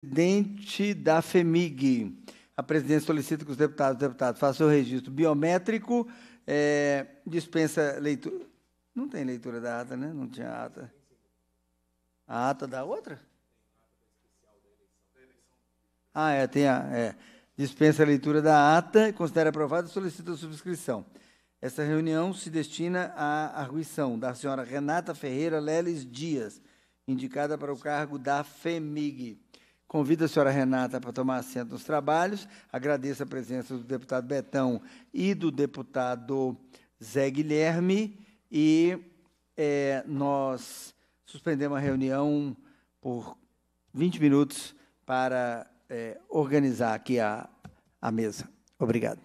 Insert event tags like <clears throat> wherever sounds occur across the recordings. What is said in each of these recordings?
presidente da FEMIG. A presidência solicita que os deputados deputadas façam o registro biométrico, é, dispensa leitura. Não tem leitura da ata, né? Não tinha ata. A ata da outra? Ah, é, tem a. É. Dispensa a leitura da ata, considera aprovada e solicita a subscrição. Essa reunião se destina à arguição da senhora Renata Ferreira Leles Dias, indicada para o cargo da FEMIG. Convido a senhora Renata para tomar assento nos trabalhos. Agradeço a presença do deputado Betão e do deputado Zé Guilherme. E é, nós suspendemos a reunião por 20 minutos para é, organizar aqui a, a mesa. Obrigado.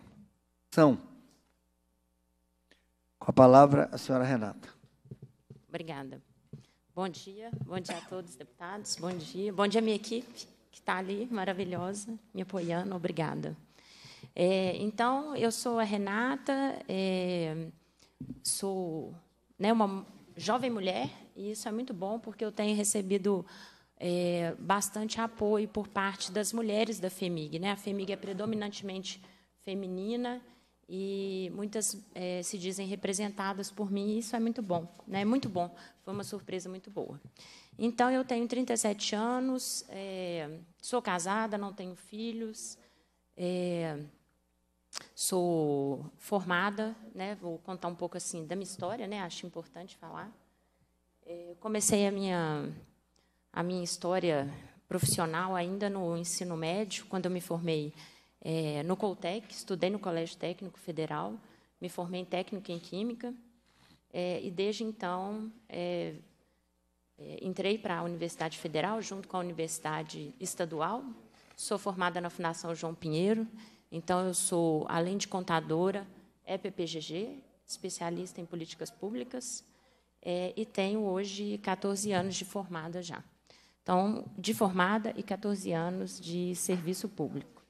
São. Com a palavra, a senhora Renata. Obrigada. Bom dia, bom dia a todos, deputados, bom dia, bom dia, minha equipe que está ali, maravilhosa, me apoiando. Obrigada. É, então, eu sou a Renata, é, sou né, uma jovem mulher, e isso é muito bom, porque eu tenho recebido é, bastante apoio por parte das mulheres da FEMIG. Né? A FEMIG é predominantemente feminina e muitas é, se dizem representadas por mim, e isso é muito bom, né? muito bom. Foi uma surpresa muito boa. Então, eu tenho 37 anos, é, sou casada, não tenho filhos, é, sou formada, né, vou contar um pouco assim da minha história, né, acho importante falar. É, comecei a minha, a minha história profissional ainda no ensino médio, quando eu me formei é, no Coltec, estudei no Colégio Técnico Federal, me formei em Técnico em Química, é, e desde então é, é, entrei para a Universidade Federal junto com a Universidade Estadual. Sou formada na Fundação João Pinheiro, então eu sou, além de contadora, EPPGG, é especialista em políticas públicas, é, e tenho hoje 14 anos de formada já. Então, de formada e 14 anos de serviço público.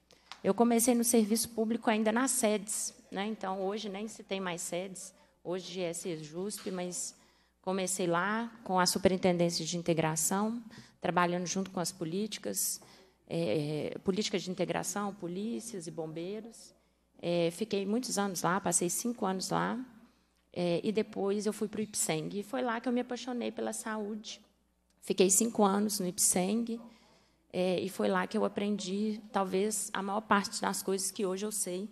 Eu comecei no serviço público ainda nas sedes, né? então hoje nem se tem mais sedes, hoje é CESJUSP, mas Comecei lá com a Superintendência de Integração, trabalhando junto com as políticas, é, é, políticas de integração, polícias e bombeiros. É, fiquei muitos anos lá, passei cinco anos lá, é, e depois eu fui para o Ipseng. E foi lá que eu me apaixonei pela saúde. Fiquei cinco anos no Ipseng, é, e foi lá que eu aprendi, talvez, a maior parte das coisas que hoje eu sei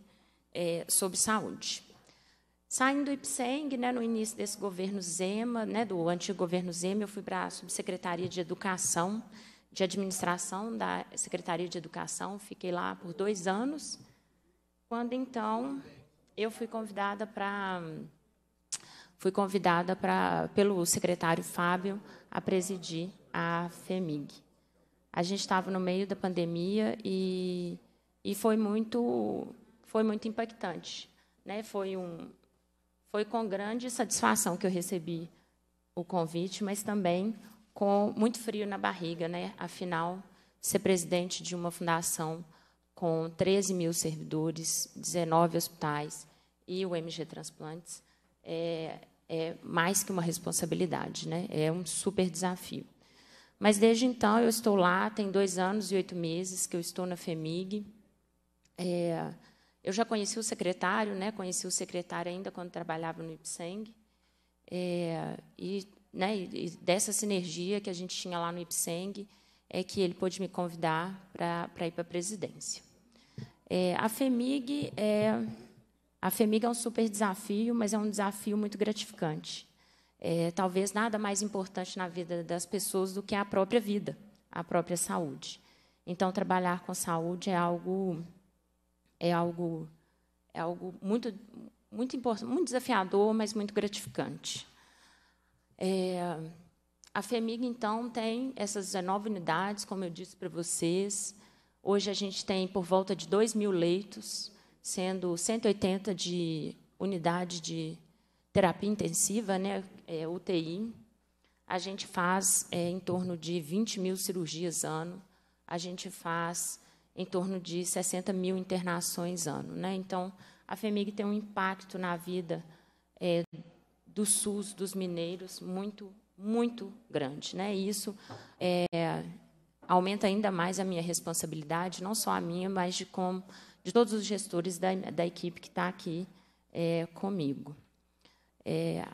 é, sobre saúde. Saindo do IPSENG, né, no início desse governo Zema, né, do antigo governo Zema, eu fui para a Subsecretaria de Educação, de Administração da Secretaria de Educação, fiquei lá por dois anos, quando, então, eu fui convidada para... Fui convidada pra, pelo secretário Fábio a presidir a FEMIG. A gente estava no meio da pandemia e, e foi, muito, foi muito impactante. Né? Foi um, foi com grande satisfação que eu recebi o convite, mas também com muito frio na barriga, né? Afinal, ser presidente de uma fundação com 13 mil servidores, 19 hospitais e o MG Transplantes é, é mais que uma responsabilidade, né? É um super desafio. Mas desde então eu estou lá, tem dois anos e oito meses que eu estou na FEMIG. É, eu já conheci o secretário, né? Conheci o secretário ainda quando trabalhava no Ipseng. É, e, né, e dessa sinergia que a gente tinha lá no Ipseng, é que ele pôde me convidar para ir para a presidência. É, a FEMIG é a FEMIG é um super desafio, mas é um desafio muito gratificante. É, talvez nada mais importante na vida das pessoas do que a própria vida, a própria saúde. Então, trabalhar com saúde é algo é algo, é algo muito, muito importante, muito desafiador, mas muito gratificante. É, a FEMIG, então, tem essas 19 unidades, como eu disse para vocês. Hoje a gente tem por volta de 2 mil leitos, sendo 180 de unidade de terapia intensiva, né, é, UTI. A gente faz é, em torno de 20 mil cirurgias ano. A gente faz em torno de 60 mil internações ano. Né? Então, a FEMIG tem um impacto na vida é, do SUS, dos mineiros, muito, muito grande. Né? E isso é, aumenta ainda mais a minha responsabilidade, não só a minha, mas de, como, de todos os gestores da, da equipe que está aqui é, comigo. É,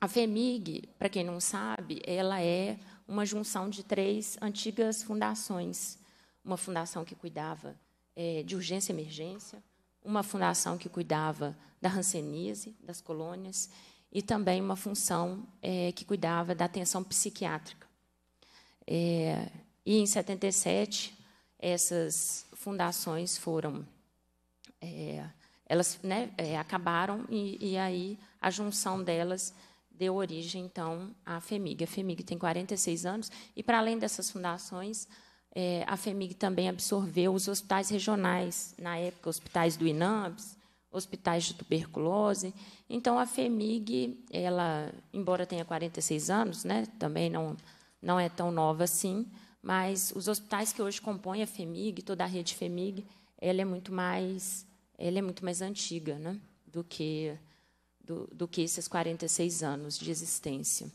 a FEMIG, para quem não sabe, ela é uma junção de três antigas fundações uma fundação que cuidava é, de urgência e emergência, uma fundação que cuidava da rancenise, das colônias, e também uma função é, que cuidava da atenção psiquiátrica. É, e, em 77, essas fundações foram... É, elas né, é, acabaram, e, e aí a junção delas deu origem, então, à FEMIG. A FEMIG tem 46 anos, e, para além dessas fundações, é, a FEMIG também absorveu os hospitais regionais, na época, hospitais do INAMPS, hospitais de tuberculose. Então, a FEMIG, ela, embora tenha 46 anos, né, também não, não é tão nova assim, mas os hospitais que hoje compõem a FEMIG, toda a rede FEMIG, ela é muito mais, ela é muito mais antiga né, do, que, do, do que esses 46 anos de existência.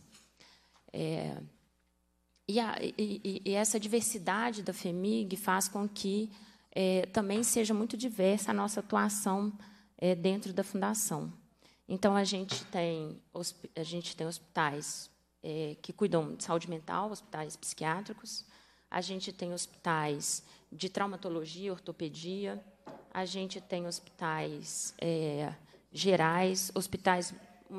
É, e, a, e, e essa diversidade da FEMIG faz com que é, também seja muito diversa a nossa atuação é, dentro da fundação. Então, a gente tem, a gente tem hospitais é, que cuidam de saúde mental, hospitais psiquiátricos, a gente tem hospitais de traumatologia, ortopedia, a gente tem hospitais é, gerais, hospitais,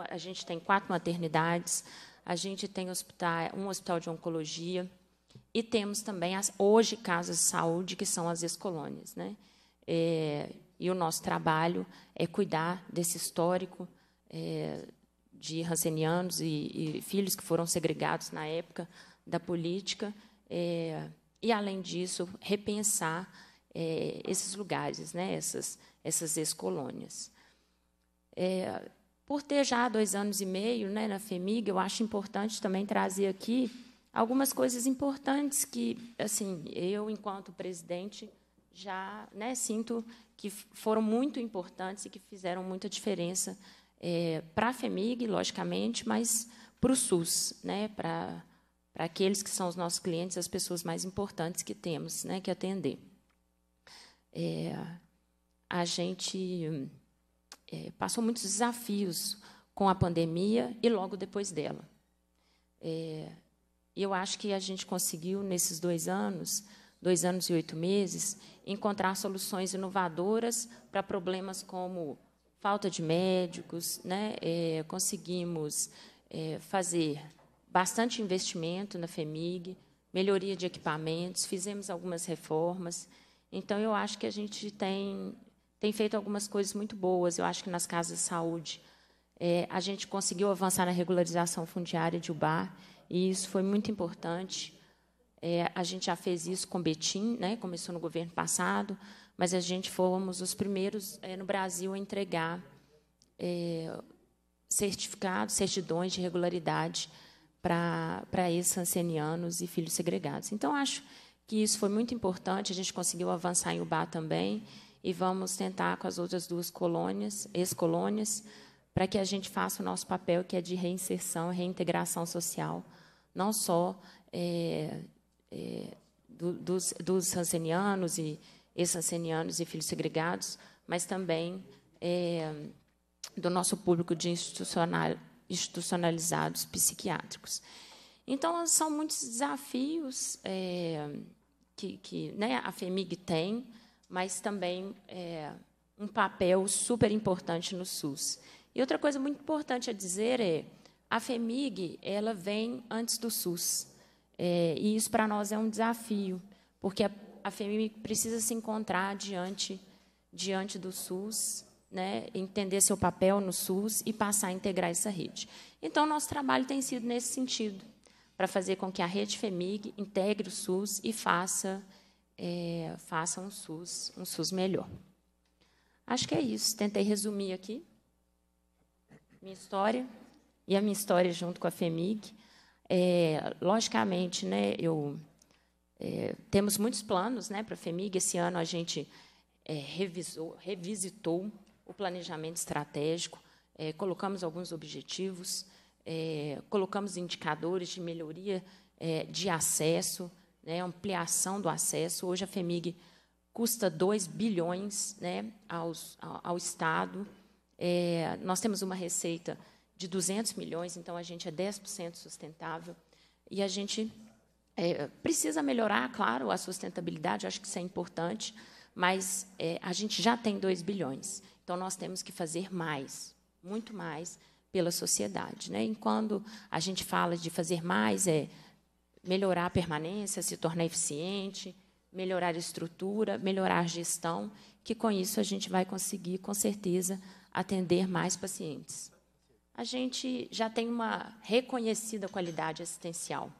a gente tem quatro maternidades, a gente tem hospital, um hospital de oncologia e temos também, as, hoje, casas de saúde, que são as ex-colônias. Né? É, e o nosso trabalho é cuidar desse histórico é, de rancenianos e, e, filhos que foram segregados na época da política, é, e, além disso, repensar é, esses lugares, né? essas, essas ex-colônias. É, por ter já dois anos e meio né, na FEMIG, eu acho importante também trazer aqui algumas coisas importantes que, assim, eu, enquanto presidente, já né, sinto que foram muito importantes e que fizeram muita diferença é, para a FEMIG, logicamente, mas para o SUS, né, para aqueles que são os nossos clientes, as pessoas mais importantes que temos né, que atender. É, a gente é, passou muitos desafios com a pandemia e logo depois dela. É, eu acho que a gente conseguiu, nesses dois anos, dois anos e oito meses, encontrar soluções inovadoras para problemas como falta de médicos, né? É, conseguimos é, fazer bastante investimento na FEMIG, melhoria de equipamentos, fizemos algumas reformas. Então, eu acho que a gente tem tem feito algumas coisas muito boas. Eu acho que nas casas de saúde é, a gente conseguiu avançar na regularização fundiária de UBAR, e isso foi muito importante. É, a gente já fez isso com Betim, né, começou no governo passado, mas a gente fomos os primeiros é, no Brasil a entregar é, certificados, certidões de regularidade para ex-sancenianos e filhos segregados. Então, acho que isso foi muito importante, a gente conseguiu avançar em UBAR também e vamos tentar com as outras duas colônias, ex-colônias, para que a gente faça o nosso papel, que é de reinserção reintegração social, não só é, é, do, dos, dos rancenianos e ex-rancenianos e filhos segregados, mas também é, do nosso público de institucional, institucionalizados psiquiátricos. Então, são muitos desafios é, que, que né, a FEMIG tem, mas também é, um papel super importante no SUS. E outra coisa muito importante a dizer é a FEMIG ela vem antes do SUS. É, e isso para nós é um desafio, porque a, a FEMIG precisa se encontrar diante, diante do SUS, né, entender seu papel no SUS e passar a integrar essa rede. Então, nosso trabalho tem sido nesse sentido, para fazer com que a rede FEMIG integre o SUS e faça é, faça um SUS, um SUS melhor. Acho que é isso. Tentei resumir aqui minha história e a minha história junto com a FEMIG. É, logicamente, né, eu, é, temos muitos planos né, para a FEMIG. Esse ano a gente é, revisou, revisitou o planejamento estratégico, é, colocamos alguns objetivos, é, colocamos indicadores de melhoria é, de acesso, né, ampliação do acesso. Hoje a FEMIG custa 2 bilhões né, aos, ao, ao Estado. É, nós temos uma receita de 200 milhões, então a gente é 10% sustentável. E a gente é, precisa melhorar, claro, a sustentabilidade, acho que isso é importante, mas é, a gente já tem 2 bilhões. Então, nós temos que fazer mais, muito mais, pela sociedade. Né? E quando a gente fala de fazer mais, é melhorar a permanência, se tornar eficiente, melhorar a estrutura, melhorar a gestão, que com isso a gente vai conseguir, com certeza, atender mais pacientes. A gente já tem uma reconhecida qualidade assistencial.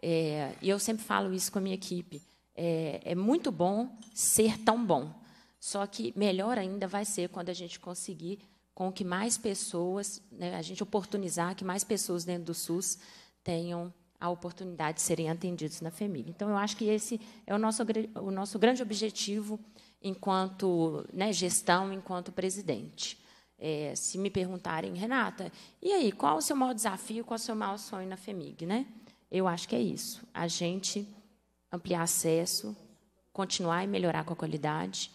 É, e eu sempre falo isso com a minha equipe. É, é muito bom ser tão bom. Só que melhor ainda vai ser quando a gente conseguir com que mais pessoas, né, a gente oportunizar que mais pessoas dentro do SUS tenham a oportunidade de serem atendidos na família. Então, eu acho que esse é o nosso, o nosso grande objetivo enquanto né, gestão, enquanto presidente. É, se me perguntarem, Renata, e aí, qual o seu maior desafio, qual o seu maior sonho na FEMIG? Né? Eu acho que é isso, a gente ampliar acesso, continuar e melhorar com a qualidade,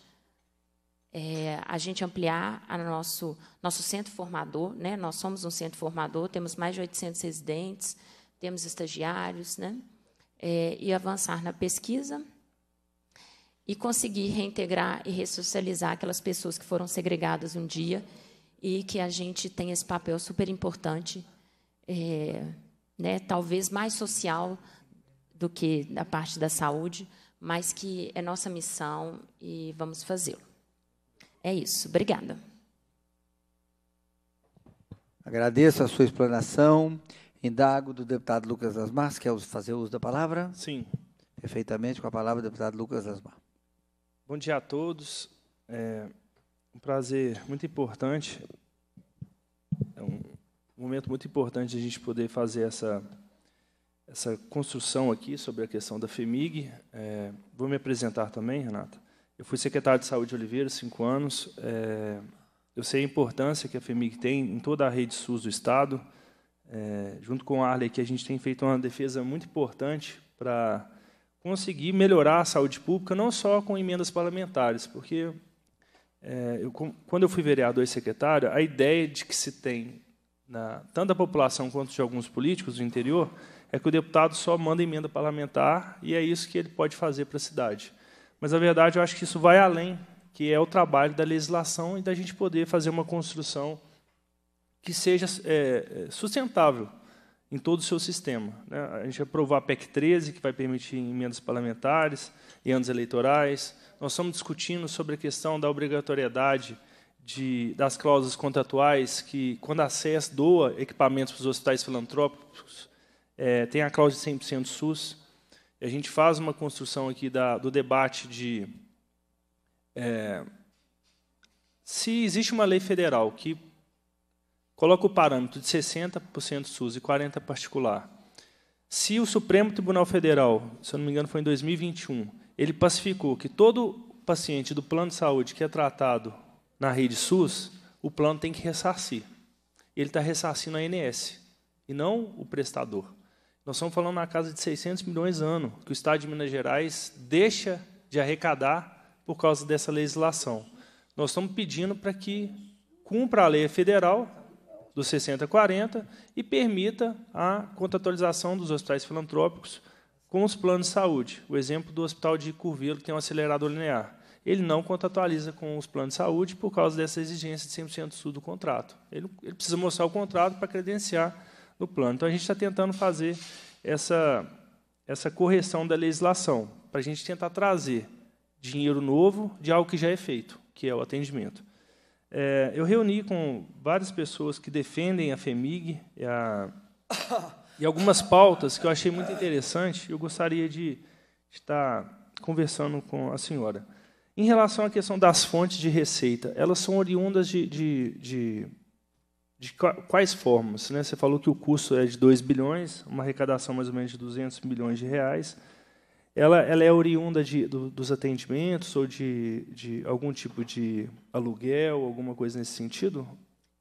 é, a gente ampliar o nosso, nosso centro formador, né? nós somos um centro formador, temos mais de 800 residentes, temos estagiários, né? É, e avançar na pesquisa e conseguir reintegrar e ressocializar aquelas pessoas que foram segregadas um dia e que a gente tem esse papel super importante, é, né, talvez mais social do que da parte da saúde, mas que é nossa missão e vamos fazê-lo. É isso. Obrigada. Agradeço a sua explanação. Indago do deputado Lucas Asmar, quer fazer uso da palavra? Sim. Perfeitamente, com a palavra, deputado Lucas Asmar. Bom dia a todos. É um prazer muito importante, é um momento muito importante a gente poder fazer essa, essa construção aqui sobre a questão da FEMIG. É, vou me apresentar também, Renata. Eu fui secretário de Saúde de Oliveira cinco anos. É, eu sei a importância que a FEMIG tem em toda a rede SUS do Estado, é, junto com a Arley, que a gente tem feito uma defesa muito importante para conseguir melhorar a saúde pública, não só com emendas parlamentares, porque é, eu, quando eu fui vereador e secretário, a ideia de que se tem, na, tanto da população quanto de alguns políticos do interior, é que o deputado só manda emenda parlamentar e é isso que ele pode fazer para a cidade. Mas, na verdade, eu acho que isso vai além, que é o trabalho da legislação e da gente poder fazer uma construção que seja é, é, sustentável em todo o seu sistema. Né? A gente vai aprovar a PEC 13, que vai permitir emendas parlamentares, e anos eleitorais. Nós estamos discutindo sobre a questão da obrigatoriedade de, das cláusulas contratuais, que, quando a SES doa equipamentos para os hospitais filantrópicos, é, tem a cláusula de 100% SUS. E a gente faz uma construção aqui da, do debate de... É, se existe uma lei federal que coloca o parâmetro de 60% SUS e 40% particular. Se o Supremo Tribunal Federal, se eu não me engano foi em 2021, ele pacificou que todo paciente do plano de saúde que é tratado na rede SUS, o plano tem que ressarcir. Ele está ressarcindo a ANS, e não o prestador. Nós estamos falando na casa de 600 milhões ano que o Estado de Minas Gerais deixa de arrecadar por causa dessa legislação. Nós estamos pedindo para que cumpra a lei federal, dos 60-40 a e permita a contratualização dos hospitais filantrópicos com os planos de saúde. O exemplo do Hospital de Curvelo, que tem um acelerador linear. Ele não contratualiza com os planos de saúde por causa dessa exigência de 100% sul do contrato. Ele, ele, precisa mostrar o contrato para credenciar no plano. Então, a gente está tentando fazer essa, essa correção da legislação, para a gente tentar trazer dinheiro novo de algo que já é feito, que é o atendimento. É, eu reuni com várias pessoas que defendem a FEMIG e, a, e algumas pautas que eu achei muito interessante e eu gostaria de estar conversando com a senhora. Em relação à questão das fontes de receita, elas são oriundas de, de, de, de quais formas? Né? Você falou que o custo é de 2 bilhões, uma arrecadação mais ou menos de 200 milhões de reais ela, ela é oriunda de, do, dos atendimentos ou de, de algum tipo de aluguel, alguma coisa nesse sentido?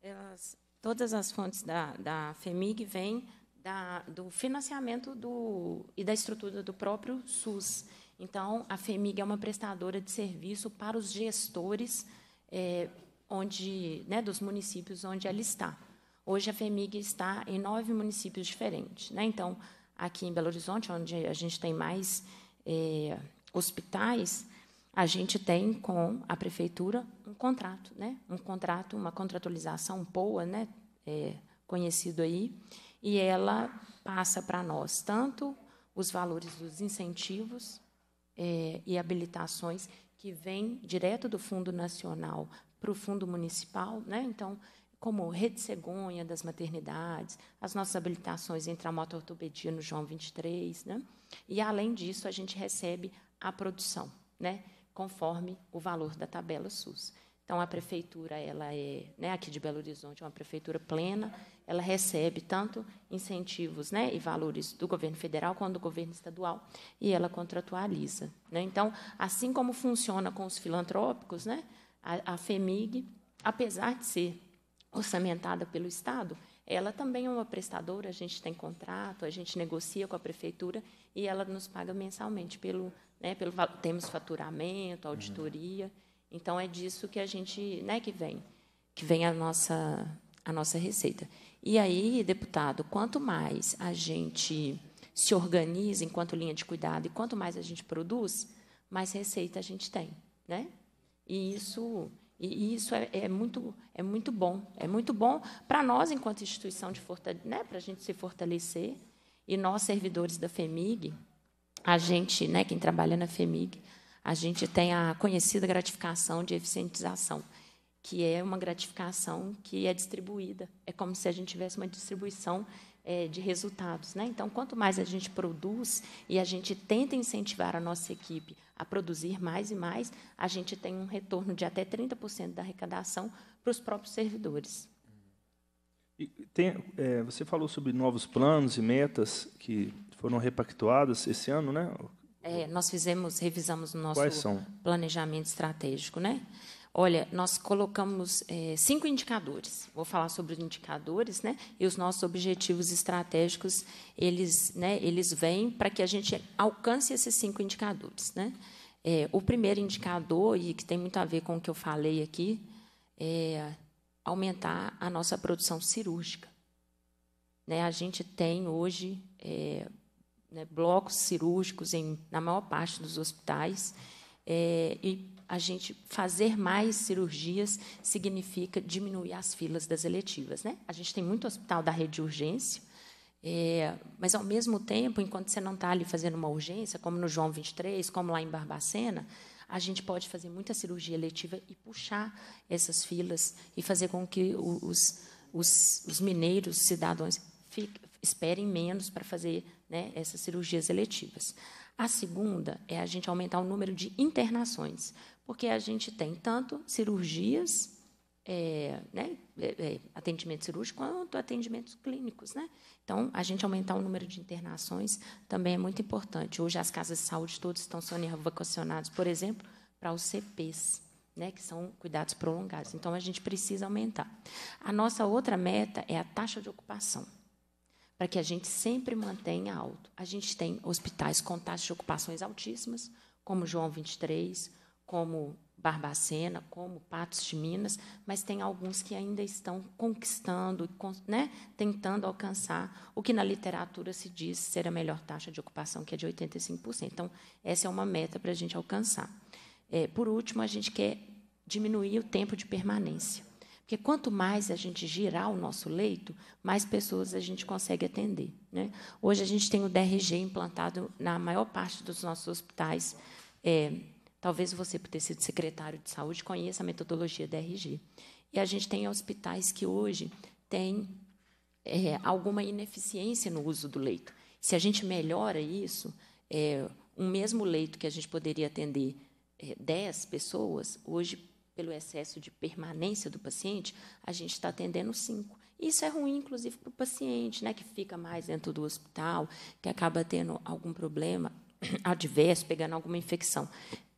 Elas, todas as fontes da, da FEMIG vêm da, do financiamento do, e da estrutura do próprio SUS. Então, a FEMIG é uma prestadora de serviço para os gestores é, onde, né, dos municípios onde ela está. Hoje, a FEMIG está em nove municípios diferentes. Né? Então, aqui em Belo Horizonte, onde a gente tem mais é, hospitais, a gente tem com a prefeitura um contrato, né? Um contrato, uma contratualização boa, né? É, conhecido aí, e ela passa para nós tanto os valores dos incentivos é, e habilitações que vêm direto do Fundo Nacional para o Fundo Municipal, né? Então como rede cegonha das maternidades, as nossas habilitações em Ortopedia no João 23, né? E além disso, a gente recebe a produção, né? Conforme o valor da tabela SUS. Então a prefeitura, ela é, né, aqui de Belo Horizonte, é uma prefeitura plena, ela recebe tanto incentivos, né, e valores do governo federal quanto do governo estadual, e ela contratualiza, né? Então, assim como funciona com os filantrópicos, né, a, a FEMIG, apesar de ser orçamentada pelo Estado, ela também é uma prestadora, a gente tem contrato, a gente negocia com a prefeitura e ela nos paga mensalmente pelo, né, pelo temos faturamento, uhum. auditoria. Uhum. Então é disso que a gente, né, que vem, que vem a nossa a nossa receita. E aí, deputado, quanto mais a gente se organiza enquanto linha de cuidado e quanto mais a gente produz, mais receita a gente tem, né? E isso e, isso é, é, muito, é muito bom. É muito bom para nós, enquanto instituição de né, para a gente se fortalecer. E nós, servidores da FEMIG, a gente, né, quem trabalha na FEMIG, a gente tem a conhecida gratificação de eficientização, que é uma gratificação que é distribuída. É como se a gente tivesse uma distribuição é, de resultados. Né? Então, quanto mais a gente produz e a gente tenta incentivar a nossa equipe a produzir mais e mais, a gente tem um retorno de até 30% da arrecadação para os próprios servidores. Tem, é, você falou sobre novos planos e metas que foram repactuadas esse ano, né? É, nós fizemos, revisamos o nosso planejamento estratégico, né? Olha, nós colocamos é, cinco indicadores. Vou falar sobre os indicadores, né? E os nossos objetivos estratégicos, eles, né? Eles vêm para que a gente alcance esses cinco indicadores, né? É, o primeiro indicador e que tem muito a ver com o que eu falei aqui é aumentar a nossa produção cirúrgica. Né? A gente tem hoje é, né, blocos cirúrgicos em, na maior parte dos hospitais. É, e a gente fazer mais cirurgias significa diminuir as filas das eletivas. Né? A gente tem muito hospital da rede de urgência, é, mas, ao mesmo tempo, enquanto você não está ali fazendo uma urgência, como no João 23, como lá em Barbacena, a gente pode fazer muita cirurgia eletiva e puxar essas filas e fazer com que os, os, os mineiros, cidadãos, fiquem, esperem menos para fazer né, essas cirurgias eletivas. A segunda é a gente aumentar o número de internações, porque a gente tem tanto cirurgias, é, né, é, é, atendimento cirúrgico, quanto atendimentos clínicos. Né? Então, a gente aumentar o número de internações também é muito importante. Hoje, as casas de saúde todas estão sendo evacuacionadas, por exemplo, para os CPs. Né, que são cuidados prolongados. Então, a gente precisa aumentar. A nossa outra meta é a taxa de ocupação, para que a gente sempre mantenha alto. A gente tem hospitais com taxas de ocupações altíssimas, como João 23, como Barbacena, como Patos de Minas, mas tem alguns que ainda estão conquistando, né, tentando alcançar o que na literatura se diz ser a melhor taxa de ocupação, que é de 85%. Então, essa é uma meta para a gente alcançar. É, por último, a gente quer diminuir o tempo de permanência. Porque quanto mais a gente girar o nosso leito, mais pessoas a gente consegue atender. Né? Hoje a gente tem o DRG implantado na maior parte dos nossos hospitais. É, Talvez você, por ter sido secretário de saúde, conheça a metodologia da RG. E a gente tem hospitais que hoje têm é, alguma ineficiência no uso do leito. Se a gente melhora isso, é, um mesmo leito que a gente poderia atender é, 10 pessoas, hoje, pelo excesso de permanência do paciente, a gente está atendendo 5. Isso é ruim, inclusive, para o paciente, né, que fica mais dentro do hospital, que acaba tendo algum problema, <clears throat> adverso, pegando alguma infecção.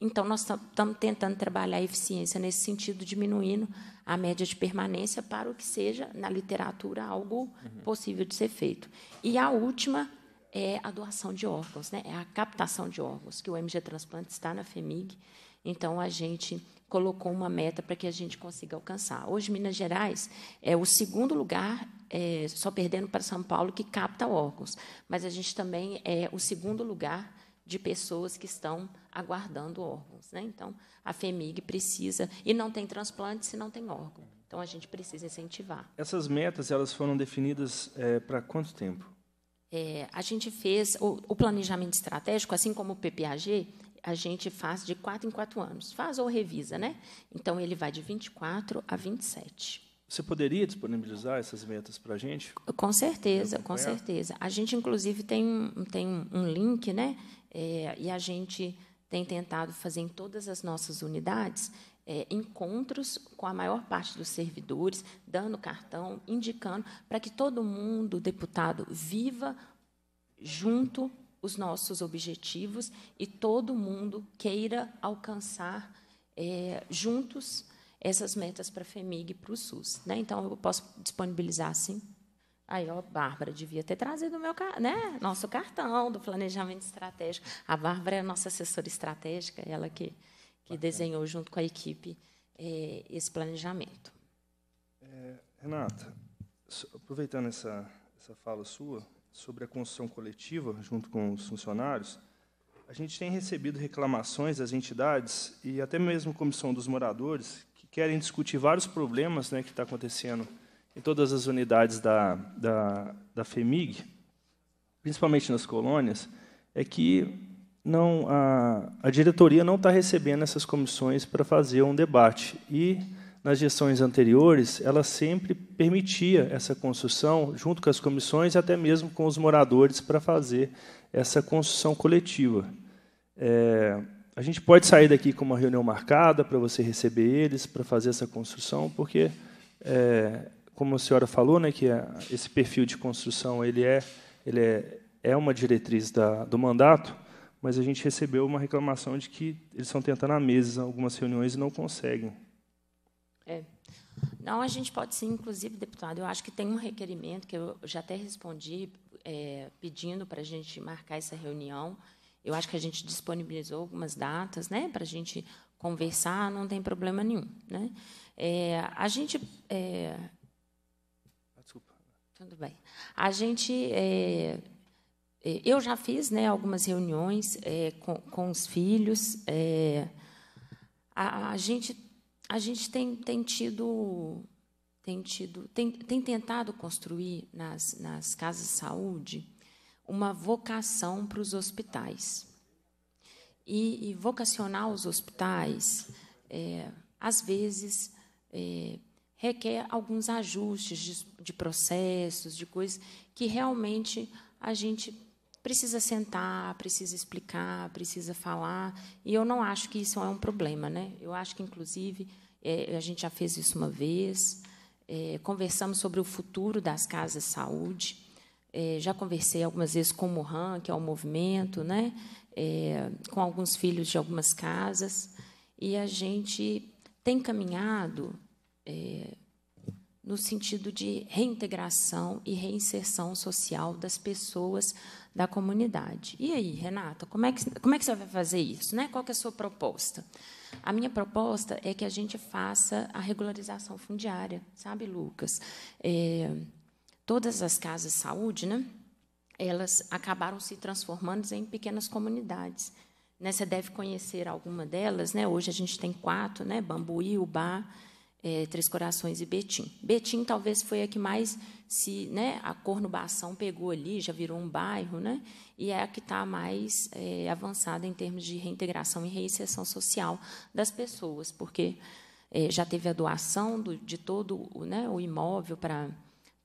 Então, nós estamos tentando trabalhar a eficiência nesse sentido, diminuindo a média de permanência para o que seja, na literatura, algo uhum. possível de ser feito. E a última é a doação de órgãos, né? é a captação de órgãos, que o MG Transplante está na FEMIG. Então, a gente colocou uma meta para que a gente consiga alcançar. Hoje, Minas Gerais é o segundo lugar, é, só perdendo para São Paulo, que capta órgãos. Mas a gente também é o segundo lugar de pessoas que estão aguardando órgãos. Né? Então, a FEMIG precisa, e não tem transplante se não tem órgão. Então, a gente precisa incentivar. Essas metas elas foram definidas é, para quanto tempo? É, a gente fez o, o, planejamento estratégico, assim como o PPAG, a gente faz de quatro em quatro anos. Faz ou revisa, né? Então, ele vai de 24 a 27. Você poderia disponibilizar essas metas para a gente? Com certeza, com certeza. A gente, inclusive, tem, tem um link, né? É, e a gente tem tentado fazer em todas as nossas unidades é, encontros com a maior parte dos servidores, dando cartão, indicando, para que todo mundo, deputado, viva junto os nossos objetivos e todo mundo queira alcançar é, juntos essas metas para a FEMIG e para o SUS. Né? Então, eu posso disponibilizar, sim. Aí, ó, Bárbara, devia ter trazido o meu, né, nosso cartão do planejamento estratégico. A Bárbara é a nossa assessora estratégica, ela que, que desenhou junto com a equipe é, esse planejamento. É, Renata, aproveitando essa, essa fala sua sobre a construção coletiva junto com os funcionários, a gente tem recebido reclamações das entidades e até mesmo comissão dos moradores que querem discutir vários problemas né, que está acontecendo em todas as unidades da, da, da FEMIG, principalmente nas colônias, é que não, a, a diretoria não está recebendo essas comissões para fazer um debate. E, nas gestões anteriores, ela sempre permitia essa construção, junto com as comissões e até mesmo com os moradores, para fazer essa construção coletiva. É, a gente pode sair daqui com uma reunião marcada para você receber eles, para fazer essa construção, porque é, como a senhora falou, né, que esse perfil de construção ele é, ele é, é uma diretriz da, do mandato, mas a gente recebeu uma reclamação de que eles estão tentando há meses algumas reuniões e não conseguem. É. Não, a gente pode sim, inclusive, deputado, eu acho que tem um requerimento que eu já até respondi é, pedindo para a gente marcar essa reunião. Eu acho que a gente disponibilizou algumas datas né, para a gente conversar, não tem problema nenhum. Né? É, a gente é, tudo bem. A gente. É, é, eu já fiz né, algumas reuniões é, com, com, os filhos. É, a, a, gente, a gente tem, tem tido. Tem, tido, tem, tem tentado construir nas, nas casas de saúde uma vocação para os hospitais. E, e vocacionar os hospitais, é, às vezes, é, requer alguns ajustes de, de processos, de coisas que realmente a gente precisa sentar, precisa explicar, precisa falar. E eu não acho que isso é um problema, né? Eu acho que, inclusive, é, a gente já fez isso uma vez. É, conversamos sobre o futuro das casas de saúde. É, já conversei algumas vezes com o Mohan, que é o movimento, né? É, com alguns filhos de algumas casas. E a gente tem caminhado é, no sentido de reintegração e reinserção social das pessoas da comunidade. E aí, Renata, como é que, como é que você vai fazer isso? Né? Qual é a sua proposta? A minha proposta é que a gente faça a regularização fundiária, sabe, Lucas? É, todas as casas de saúde, né? Elas acabaram se transformando em pequenas comunidades. Né? Você deve conhecer alguma delas, né? Hoje a gente tem quatro, né? Bambuí, Ubá, é, Três Corações e Betim. Betim talvez foi a que mais se, né, a cornubação pegou ali, já virou um bairro, né, e é a que está mais é, avançada em termos de reintegração e reinserção social das pessoas, porque é, já teve a doação do, de todo né, o imóvel para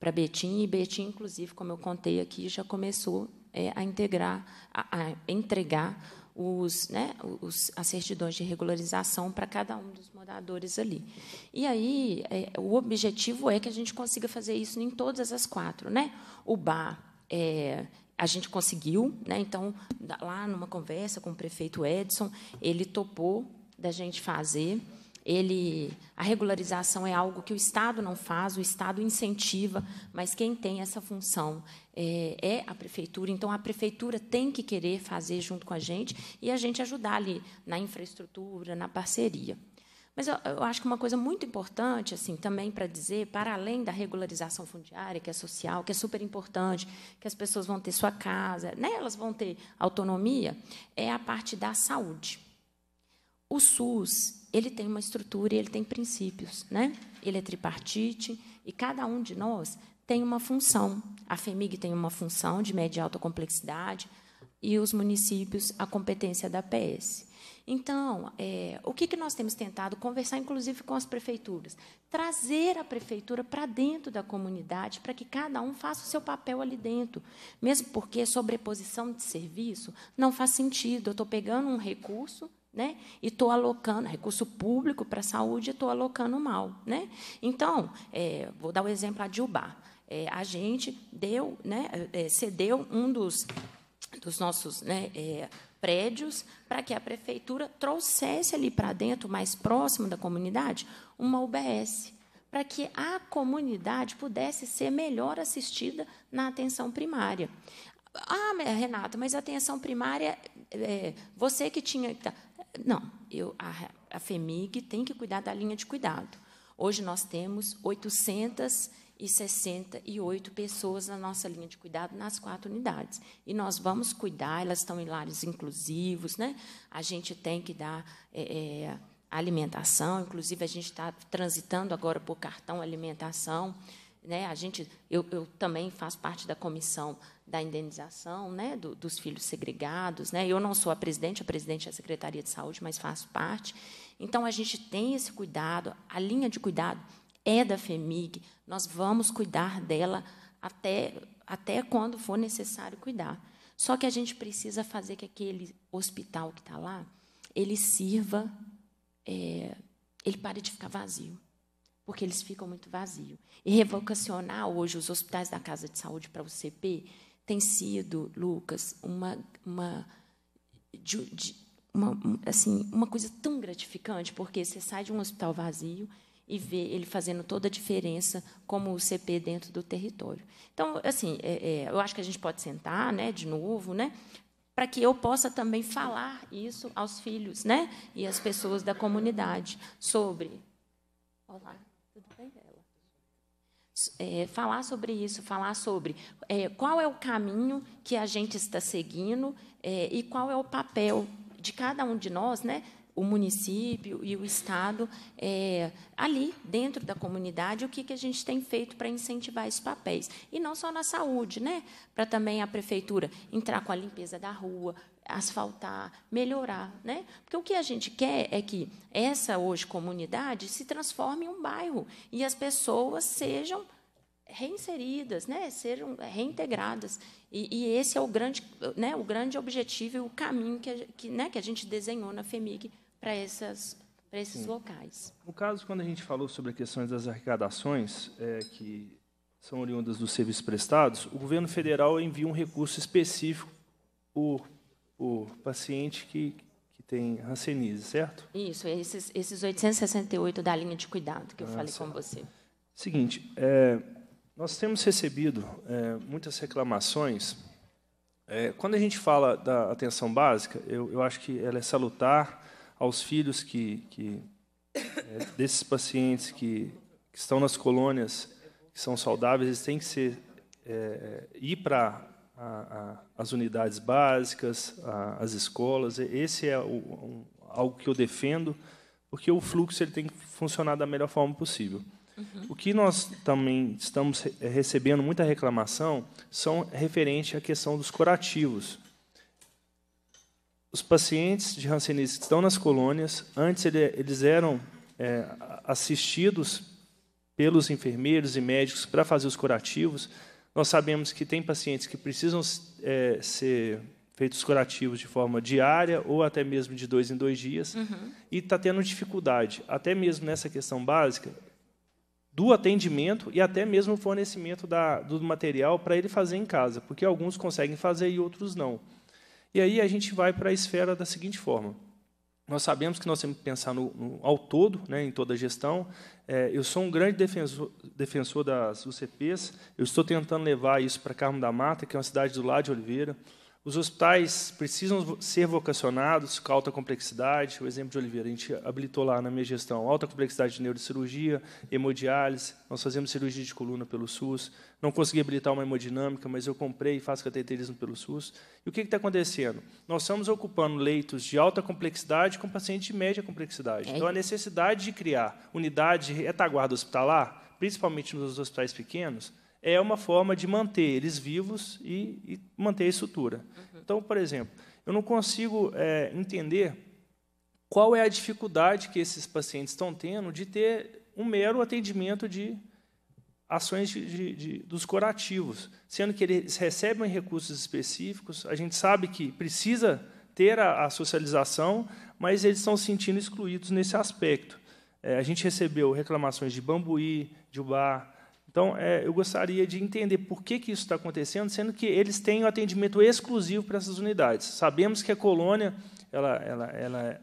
para Betim, e Betim, inclusive, como eu contei aqui, já começou é, a integrar, a, a entregar os, né, os, as certidões de regularização para cada um dos moradores ali. E aí, é, o objetivo é que a gente consiga fazer isso em todas as quatro. Né? O bar, é, a gente conseguiu, né? então, lá numa conversa com o prefeito Edson, ele topou da gente fazer ele, a regularização é algo que o Estado não faz, o Estado incentiva, mas quem tem essa função é, é a prefeitura. Então, a prefeitura tem que querer fazer junto com a gente e a gente ajudar ali na infraestrutura, na parceria. Mas eu, eu, acho que uma coisa muito importante, assim, também para dizer, para além da regularização fundiária, que é social, que é super importante, que as pessoas vão ter sua casa, né, elas vão ter autonomia, é a parte da saúde. O SUS ele tem uma estrutura e ele tem princípios, né? Ele é tripartite e cada um de nós tem uma função. A FEMIG tem uma função de média e alta complexidade e os municípios a competência da PS. Então, é, o que, que nós temos tentado conversar, inclusive, com as prefeituras? Trazer a prefeitura para dentro da comunidade, para que cada um faça o seu papel ali dentro. Mesmo porque sobreposição de serviço não faz sentido. Eu estou pegando um recurso né? E estou alocando recurso público para a saúde e estou alocando mal. Né? Então, é, vou dar o um exemplo a Ubá. É, a gente deu, né, é, cedeu um dos, dos nossos né, é, prédios para que a prefeitura trouxesse ali para dentro, mais próximo da comunidade, uma UBS, para que a comunidade pudesse ser melhor assistida na atenção primária. Ah, Renata, mas a atenção primária, é, você que tinha. Tá não, eu, a, a FEMIG tem que cuidar da linha de cuidado. Hoje nós temos 868 pessoas na nossa linha de cuidado nas quatro unidades. E nós vamos cuidar, elas estão em lares inclusivos, né? a gente tem que dar é, é, alimentação, inclusive a gente está transitando agora por cartão alimentação. Né? A gente, eu, eu também faço parte da comissão da indenização né, do, dos filhos segregados. Né? Eu não sou a presidente, a presidente é a Secretaria de Saúde, mas faço parte. Então, a gente tem esse cuidado, a linha de cuidado é da FEMIG, nós vamos cuidar dela até, até quando for necessário cuidar. Só que a gente precisa fazer que aquele hospital que está lá, ele sirva, é, ele pare de ficar vazio porque eles ficam muito vazios. E revocacionar hoje os hospitais da Casa de Saúde para o CP, tem sido, Lucas, uma, uma, de, de, uma, assim, uma coisa tão gratificante, porque você sai de um hospital vazio e vê ele fazendo toda a diferença como o CP dentro do território. Então, assim, é, é, eu acho que a gente pode sentar, né, de novo, né, para que eu possa também falar isso aos filhos, né, e às pessoas da comunidade sobre. Olá, tudo bem, Bela? é, falar sobre isso, falar sobre é, qual é o caminho que a gente está seguindo é, e qual é o papel de cada um de nós, né? o município e o Estado, é, ali, dentro da comunidade, o que, que a gente tem feito para incentivar esses papéis. E não só na saúde, né? para também a prefeitura entrar com a limpeza da rua, asfaltar, melhorar, né? Porque o que a gente quer é que essa hoje comunidade se transforme em um bairro e as pessoas sejam reinseridas, né? Sejam reintegradas. E, e esse é o grande, né? O grande objetivo e o caminho que, a, que, né? que a gente desenhou na FEMIG para essas para esses Sim. locais. No caso, quando a gente falou sobre a questão das arrecadações, é, que são oriundas dos serviços prestados, o governo federal envia um recurso específico por o paciente que, que tem hanseníase, certo? Isso, esses, esses 868 da linha de cuidado que eu ah, falei certo. com você. Seguinte, é, nós temos recebido é, muitas reclamações. É, quando a gente fala da atenção básica, eu, eu acho que ela é salutar aos filhos que, que é, desses pacientes que, que, estão nas colônias, que são saudáveis, eles têm que ser, é, ir para a, a, as unidades básicas, a, as escolas. Esse é o, um, algo que eu defendo, porque o fluxo ele tem que funcionar da melhor forma possível. Uhum. O que nós também estamos recebendo muita reclamação são referente à questão dos curativos. Os pacientes de Hanseníase que estão nas colônias, antes eles eram é, assistidos pelos enfermeiros e médicos para fazer os curativos, nós sabemos que tem pacientes que precisam é, ser feitos curativos de forma diária ou até mesmo de dois em dois dias, uhum. e está tendo dificuldade, até mesmo nessa questão básica, do atendimento e até mesmo o fornecimento da, do material para ele fazer em casa, porque alguns conseguem fazer e outros não. E aí a gente vai para a esfera da seguinte forma. Nós sabemos que nós temos que pensar no, no, ao todo, né, em toda a gestão, é, eu sou um grande defensor, defensor das UCPs, eu estou tentando levar isso para Carmo da Mata, que é uma cidade do lado de Oliveira. Os hospitais precisam ser vocacionados com alta complexidade. O exemplo de Oliveira, a gente habilitou lá na minha gestão alta complexidade de neurocirurgia, hemodiálise, nós fazemos cirurgia de coluna pelo SUS, não consegui habilitar uma hemodinâmica, mas eu comprei e faço cateterismo pelo SUS. E o que está acontecendo? Nós estamos ocupando leitos de alta complexidade com pacientes de média complexidade. É então, a necessidade de criar unidade de retaguarda hospitalar, principalmente nos hospitais pequenos, é uma forma de manter eles vivos e, e manter a estrutura. Uhum. Então, por exemplo, eu não consigo é, entender qual é a dificuldade que esses pacientes estão tendo de ter um mero atendimento de ações de, de, de, dos corativos, sendo que eles recebem recursos específicos, a gente sabe que precisa ter a, a socialização, mas eles estão se sentindo excluídos nesse aspecto. É, a gente recebeu reclamações de Bambuí, de Ubá. Então, é, eu gostaria de entender por que, que isso está acontecendo, sendo que eles têm o um atendimento exclusivo para essas unidades. Sabemos que a colônia, ela, ela, ela é,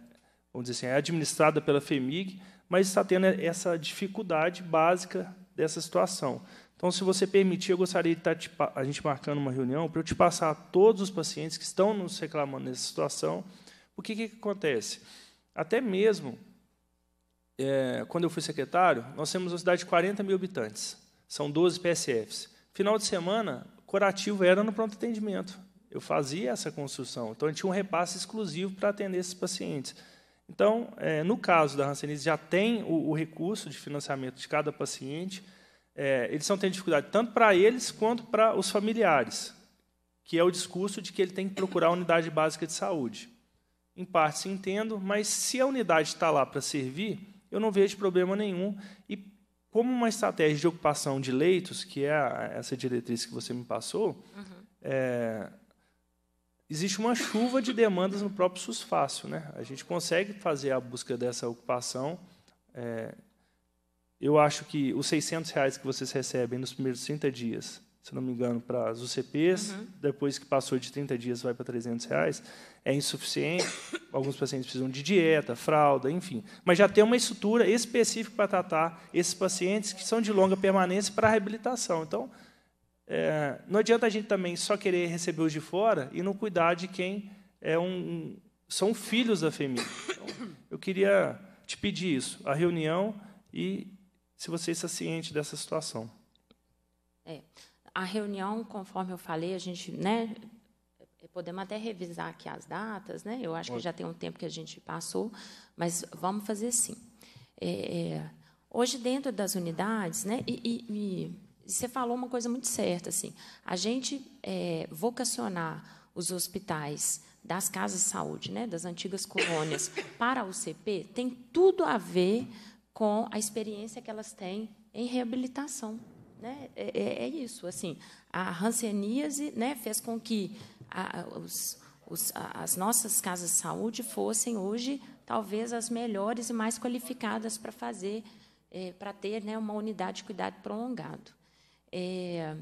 vamos dizer assim, é administrada pela FEMIG, mas está tendo essa dificuldade básica dessa situação. Então, se você permitir, eu gostaria de estar te, a gente marcando uma reunião para eu te passar todos os pacientes que estão nos reclamando dessa situação. O que, que acontece? Até mesmo é, quando eu fui secretário, nós temos uma cidade de 40 mil habitantes, são 12 PSFs. Final de semana, curativo era no pronto atendimento. Eu fazia essa construção, então gente tinha um repasse exclusivo para atender esses pacientes. Então, é, no caso da Hanseníase, já tem o, o, recurso de financiamento de cada paciente. É, eles não têm dificuldade, tanto para eles quanto para os familiares, que é o discurso de que ele tem que procurar a unidade básica de saúde. Em parte, se entendo, mas se a unidade está lá para servir, eu não vejo problema nenhum. E como uma estratégia de ocupação de leitos, que é a, essa diretriz que você me passou, uhum. é, existe uma chuva de demandas no próprio fácil Né? A gente consegue fazer a busca dessa ocupação. É, eu acho que os 600 reais que vocês recebem nos primeiros 30 dias, se não me engano, para as UCPs, uhum. depois que passou de 30 dias vai para 300 reais, é insuficiente. Alguns pacientes precisam de dieta, fralda, enfim. Mas já tem uma estrutura específica para tratar esses pacientes que são de longa permanência para a reabilitação. Então, é, não adianta a gente também só querer receber os de fora e não cuidar de quem é um, são filhos da família. Então, eu queria te pedir isso, a reunião e se você está ciente dessa situação. É, a reunião, conforme eu falei, a gente, né, podemos até revisar aqui as datas, né? Eu acho que já tem um tempo que a gente passou, mas vamos fazer sim. É, é hoje dentro das unidades, né? E, e, e você falou uma coisa muito certa, assim. A gente é, vocacionar os hospitais das casas de saúde, né, das antigas colônias, <coughs> para o CP, tem tudo a ver com a experiência que elas têm em reabilitação. Né? É, é, é isso. assim. A ranceníase né, fez com que a, os, os, as nossas casas de saúde fossem hoje talvez as melhores e mais qualificadas para fazer, é, para ter né, uma unidade de cuidado prolongado. É,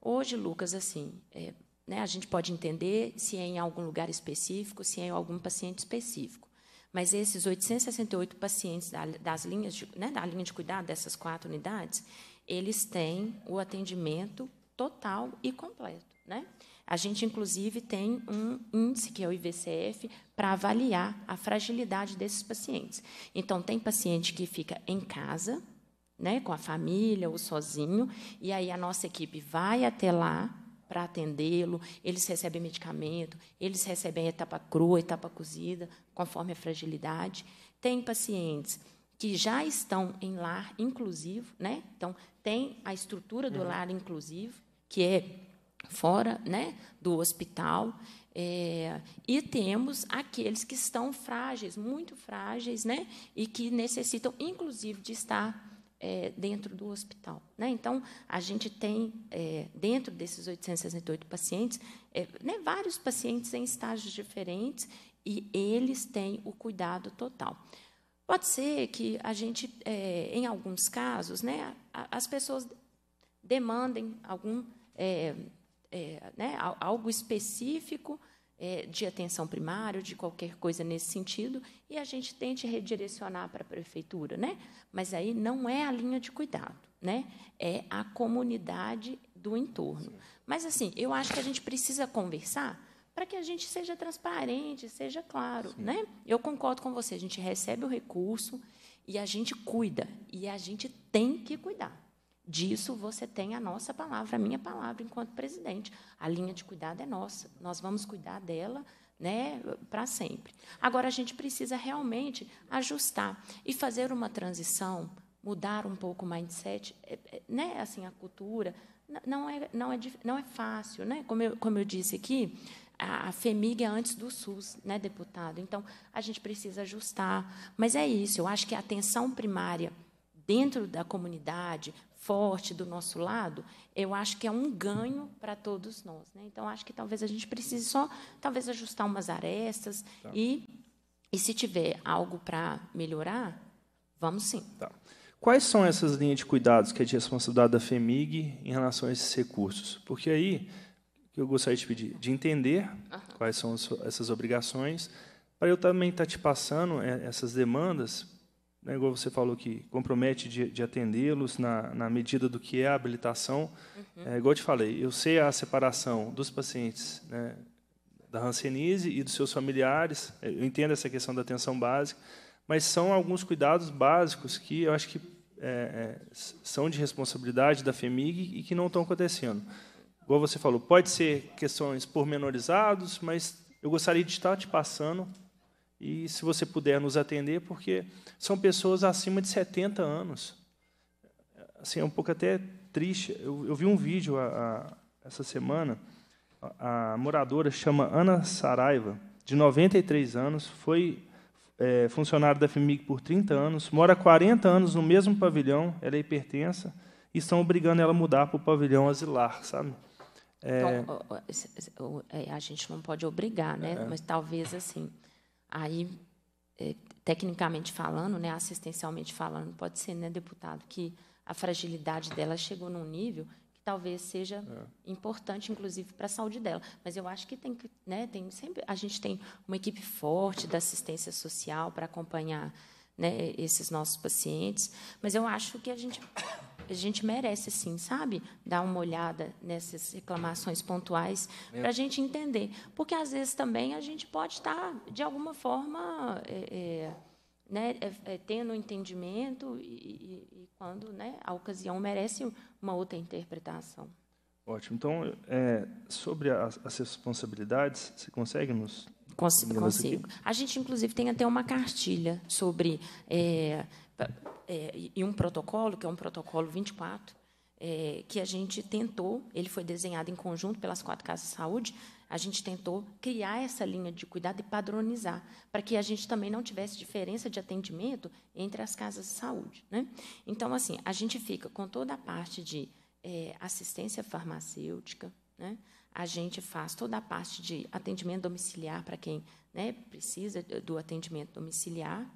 hoje, Lucas, assim, é, né, a gente pode entender se é em algum lugar específico, se é em algum paciente específico. Mas esses 868 pacientes da, das linhas de, né, da linha de cuidado dessas quatro unidades, eles têm o atendimento total e completo. Né? A gente, inclusive, tem um índice, que é o IVCF, para avaliar a fragilidade desses pacientes. Então, tem paciente que fica em casa, né, com a família ou sozinho, e aí a nossa equipe vai até lá para atendê-lo, eles recebem medicamento, eles recebem etapa crua, etapa cozida, conforme a fragilidade. Tem pacientes que já estão em lar inclusivo, né? Então tem a estrutura do uhum. lar inclusivo, que é fora, né, do hospital, é, e temos aqueles que estão frágeis, muito frágeis, né, e que necessitam inclusive de estar é, dentro do hospital. Né? Então, a gente tem, é, dentro desses 868 pacientes, é, né, vários pacientes em estágios diferentes e eles têm o cuidado total. Pode ser que a gente, é, em alguns casos, né, as pessoas demandem algum, é, é, né, algo específico é, de atenção primária, de qualquer coisa nesse sentido, e a gente tente redirecionar para a prefeitura, né? Mas aí não é a linha de cuidado, né? É a comunidade do entorno. Mas assim, eu acho que a gente precisa conversar para que a gente seja transparente, seja claro, né? Eu concordo com você, a gente recebe o recurso e a gente cuida e a gente tem que cuidar. Disso você tem a nossa palavra, a minha palavra enquanto presidente. A linha de cuidado é nossa. Nós vamos cuidar dela né, para sempre. Agora, a gente precisa realmente ajustar e fazer uma transição, mudar um pouco o mindset, é, é, né, assim, a cultura. Não é, não é, não é fácil. Né? Como, eu, como eu disse aqui, a FEMIG é antes do SUS, né, deputado? Então, a gente precisa ajustar. Mas é isso, eu acho que a atenção primária dentro da comunidade, forte do nosso lado, eu acho que é um ganho para todos nós. Né? Então, acho que talvez a gente precise só, talvez, ajustar umas arestas tá. e, e, se tiver algo para melhorar, vamos sim. Tá. Quais são essas linhas de cuidados que é de responsabilidade da FEMIG em relação a esses recursos? Porque aí, eu gostaria de pedir, de entender uhum. quais são essas obrigações, para eu também estar tá te passando eh, essas demandas né, igual você falou que compromete de, de atendê-los na, na, medida do que é a habilitação. Uhum. É, igual eu te falei, eu sei a separação dos pacientes né, da Hanseníase e dos seus familiares, é, eu entendo essa questão da atenção básica, mas são alguns cuidados básicos que eu acho que é, é são de responsabilidade da FEMIG e que não estão acontecendo. Igual você falou, pode ser questões pormenorizadas, mas eu gostaria de estar te passando e se você puder nos atender, porque são pessoas acima de 70 anos. Assim, é um pouco até triste. Eu, eu vi um vídeo a, a, essa semana. A, a, moradora chama Ana Saraiva, de 93 anos, foi é, funcionária da FEMIG por 30 anos, mora 40 anos no mesmo pavilhão, ela é hipertensa, e estão obrigando ela a mudar para o pavilhão asilar, sabe? É, então, é... a gente não pode obrigar, né? É. Mas talvez assim. Aí, é, tecnicamente falando, né, assistencialmente falando, pode ser, né, deputado, que a fragilidade dela chegou num nível que talvez seja é. importante, inclusive, para a saúde dela. Mas eu acho que tem que, né, tem sempre a gente tem uma equipe forte da assistência social para acompanhar né, esses nossos pacientes. Mas eu acho que a gente a gente merece, sim, sabe? Dar uma olhada nessas reclamações pontuais para a gente entender. Porque, às vezes, também a gente pode estar, de alguma forma, é, é, né, é, é tendo entendimento e, e, e quando né, a ocasião merece uma outra interpretação. Ótimo. Então, é, sobre as, as, responsabilidades, você consegue nos. Cons consigo. A gente, inclusive, tem até uma cartilha sobre é, é, e um protocolo, que é um protocolo 24, é, que a gente tentou, ele foi desenhado em conjunto pelas quatro casas de saúde, a gente tentou criar essa linha de cuidado e padronizar, para que a gente também não tivesse diferença de atendimento entre as casas de saúde. Né? Então, assim, a gente fica com toda a parte de é, assistência farmacêutica, né? a gente faz toda a parte de atendimento domiciliar para quem né, precisa do atendimento domiciliar.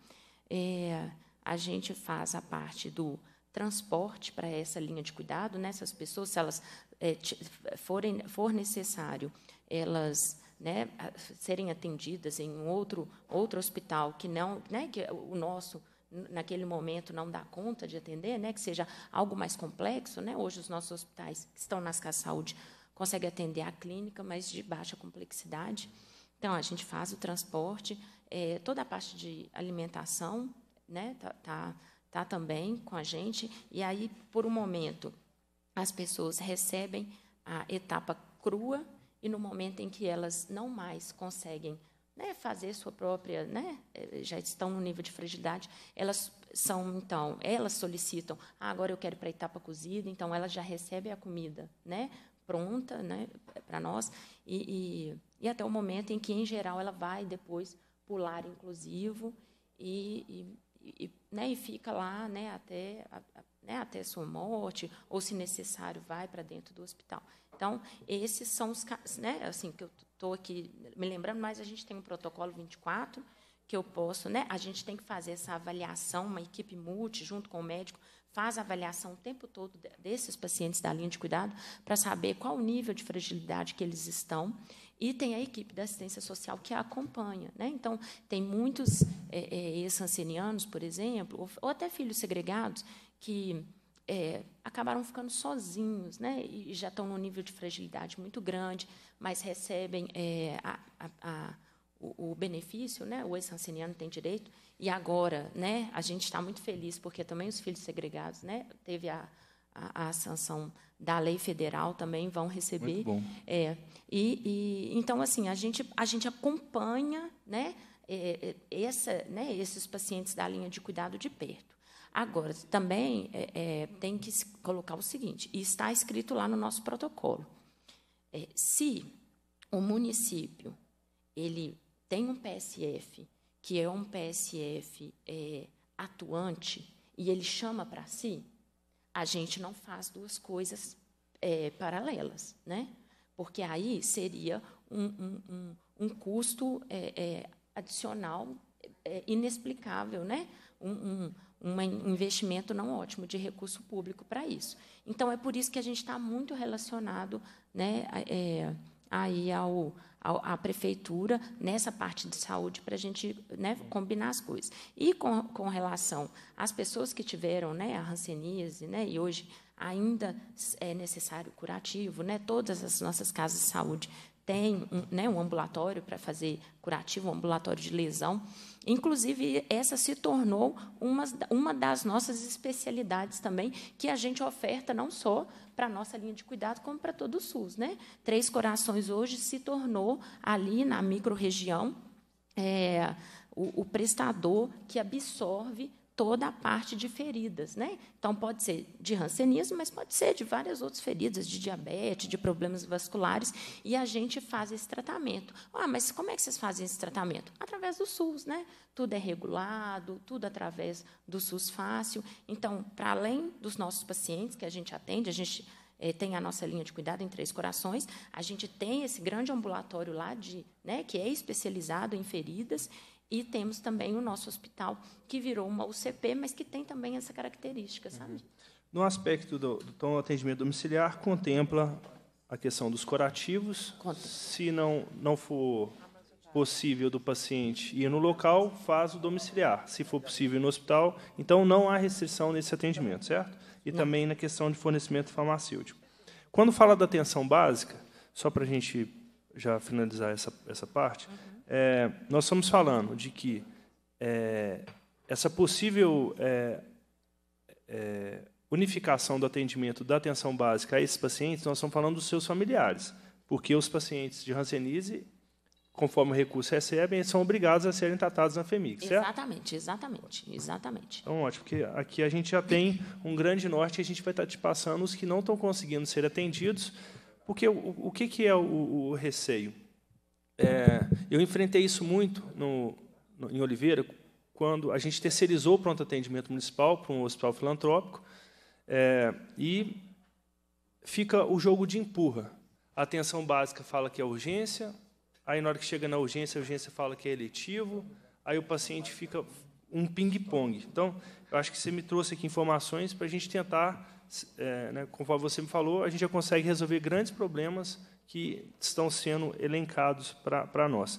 É, a gente faz a parte do transporte para essa linha de cuidado, nessas né? pessoas, se elas é, forem, for necessário, elas né, serem atendidas em um outro, outro hospital que não, né, que o nosso naquele momento não dá conta de atender, né, que seja algo mais complexo, né? Hoje os nossos hospitais que estão nas casas saúde conseguem atender a clínica, mas de baixa complexidade. Então a gente faz o transporte, é, toda a parte de alimentação, né? Tá, tá, tá também com a gente. E aí, por um momento, as pessoas recebem a etapa crua e no momento em que elas não mais conseguem né, fazer sua própria, né, eh, já estão no nível de fragilidade, elas são então, elas solicitam, ah, agora eu quero para a etapa cozida, então elas já recebem a comida, né, pronta, né, para nós e, e, e, até o momento em que em geral ela vai depois pular inclusivo e, e e, né, e fica lá né, até, a, né, até sua morte, ou, se necessário, vai para dentro do hospital. Então, esses são os casos, né, assim, que eu estou aqui me lembrando, mas a gente tem um protocolo 24, que eu posso, né, a gente tem que fazer essa avaliação, uma equipe multi, junto com o médico, faz a avaliação o tempo todo desses pacientes da linha de cuidado, para saber qual o nível de fragilidade que eles estão e tem a equipe da assistência social que a acompanha. Né? Então, tem muitos é, é, ex-rancenianos, por exemplo, ou, ou, até filhos segregados, que é, acabaram ficando sozinhos né? e já estão num nível de fragilidade muito grande, mas recebem é, a, a, a, o, o, benefício, né? o ex-ranceniano tem direito, e agora né? a gente está muito feliz, porque também os filhos segregados né? teve a a, a sanção da lei federal também vão receber. Muito bom. É, e, e, então, assim, a gente, a gente acompanha né, é, é, essa, né, esses pacientes da linha de cuidado de perto. Agora, também é, é, tem que colocar o seguinte, e está escrito lá no nosso protocolo, é, se o município ele tem um PSF, que é um PSF é, atuante, e ele chama para si, a gente não faz duas coisas é, paralelas, né? Porque aí seria um, um, um, custo é, é, adicional é, inexplicável, né? Um, investimento não ótimo de recurso público para isso. Então é por isso que a gente está muito relacionado, né? É, aí ao à prefeitura nessa parte de saúde para a gente né, combinar as coisas. E com, com, relação às pessoas que tiveram né, a ranceníase, né, e hoje ainda é necessário curativo, né, todas as nossas casas de saúde têm um, né, um ambulatório para fazer curativo, um ambulatório de lesão. Inclusive, essa se tornou uma, uma das nossas especialidades também, que a gente oferta não só para a nossa linha de cuidado, como para todo o SUS. Né? Três Corações hoje se tornou, ali na microrregião, é, o, o prestador que absorve toda a parte de feridas. Né? Então, pode ser de rancenismo, mas pode ser de várias outras feridas, de diabetes, de problemas vasculares, e a gente faz esse tratamento. Ah, mas como é que vocês fazem esse tratamento? Através do SUS, né? Tudo é regulado, tudo através do SUS fácil. Então, para além dos nossos pacientes que a gente atende, a gente é, tem a nossa linha de cuidado em Três Corações, a gente tem esse grande ambulatório lá de, né, que é especializado em feridas, e temos também o nosso hospital, que virou uma UCP, mas que tem também essa característica, uhum. sabe? Uhum. No aspecto do, do atendimento domiciliar, contempla a questão dos curativos. Conta. Se não, não for possível do paciente ir no local, faz o domiciliar. Se for possível ir no hospital, então não há restrição nesse atendimento, certo? E não. também na questão de fornecimento farmacêutico. Quando fala da atenção básica, só para a gente já finalizar essa, essa parte, uhum é, nós estamos falando de que é, essa possível é, é, unificação do atendimento da atenção básica a esses pacientes, nós estamos falando dos seus familiares, porque os pacientes de Hanseníase, conforme o recurso recebem, são obrigados a serem tratados na FEMIC, certo? Exatamente, exatamente, exatamente. Então, ótimo, porque aqui a gente já tem um grande norte que a gente vai estar te passando os que não estão conseguindo ser atendidos, porque o, o que, que é o, o receio? É, eu enfrentei isso muito no, no, em Oliveira, quando a gente terceirizou o pronto atendimento municipal para um hospital filantrópico, é, e fica o jogo de empurra. A atenção básica fala que é urgência, aí na hora que chega na urgência, a urgência fala que é eletivo, aí o paciente fica um ping-pong. Então, eu acho que você me trouxe aqui informações para a gente tentar, é, né, conforme você me falou, a gente já consegue resolver grandes problemas que estão sendo elencados para nós.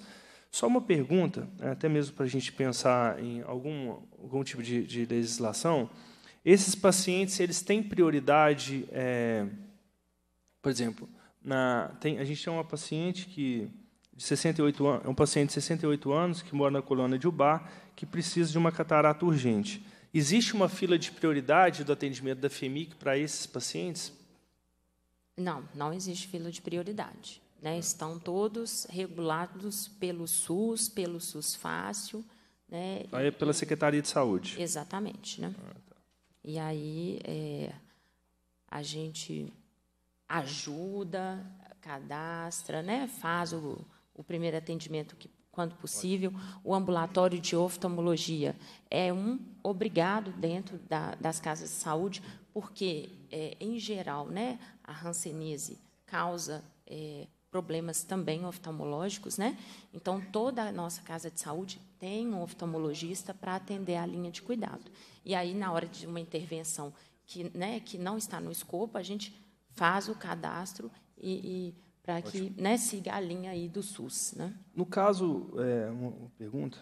Só uma pergunta, é, até mesmo para a gente pensar em algum, algum tipo de, de legislação. Esses pacientes, eles têm prioridade, é, por exemplo, na, tem, a gente tem uma paciente que de 68 anos, é um paciente de 68 anos que mora na colônia de Ubá, que precisa de uma catarata urgente. Existe uma fila de prioridade do atendimento da FEMIC para esses pacientes? Não, não existe fila de prioridade. Né? Estão todos regulados pelo SUS, pelo SUS Fácil. Né? Aí é pela Secretaria de Saúde. Exatamente. Né? Ah, tá. E aí é, a gente ajuda, cadastra, né? faz o, o primeiro atendimento que quando possível, o ambulatório de oftalmologia é um obrigado dentro da, das casas de saúde, porque, é, em geral, né, a rancenise causa é, problemas também oftalmológicos, né? Então toda a nossa casa de saúde tem um oftalmologista para atender a linha de cuidado. E aí na hora de uma intervenção que, né, que não está no escopo, a gente faz o cadastro e, e para que né, siga a linha aí do SUS. Né? No caso, é, uma pergunta,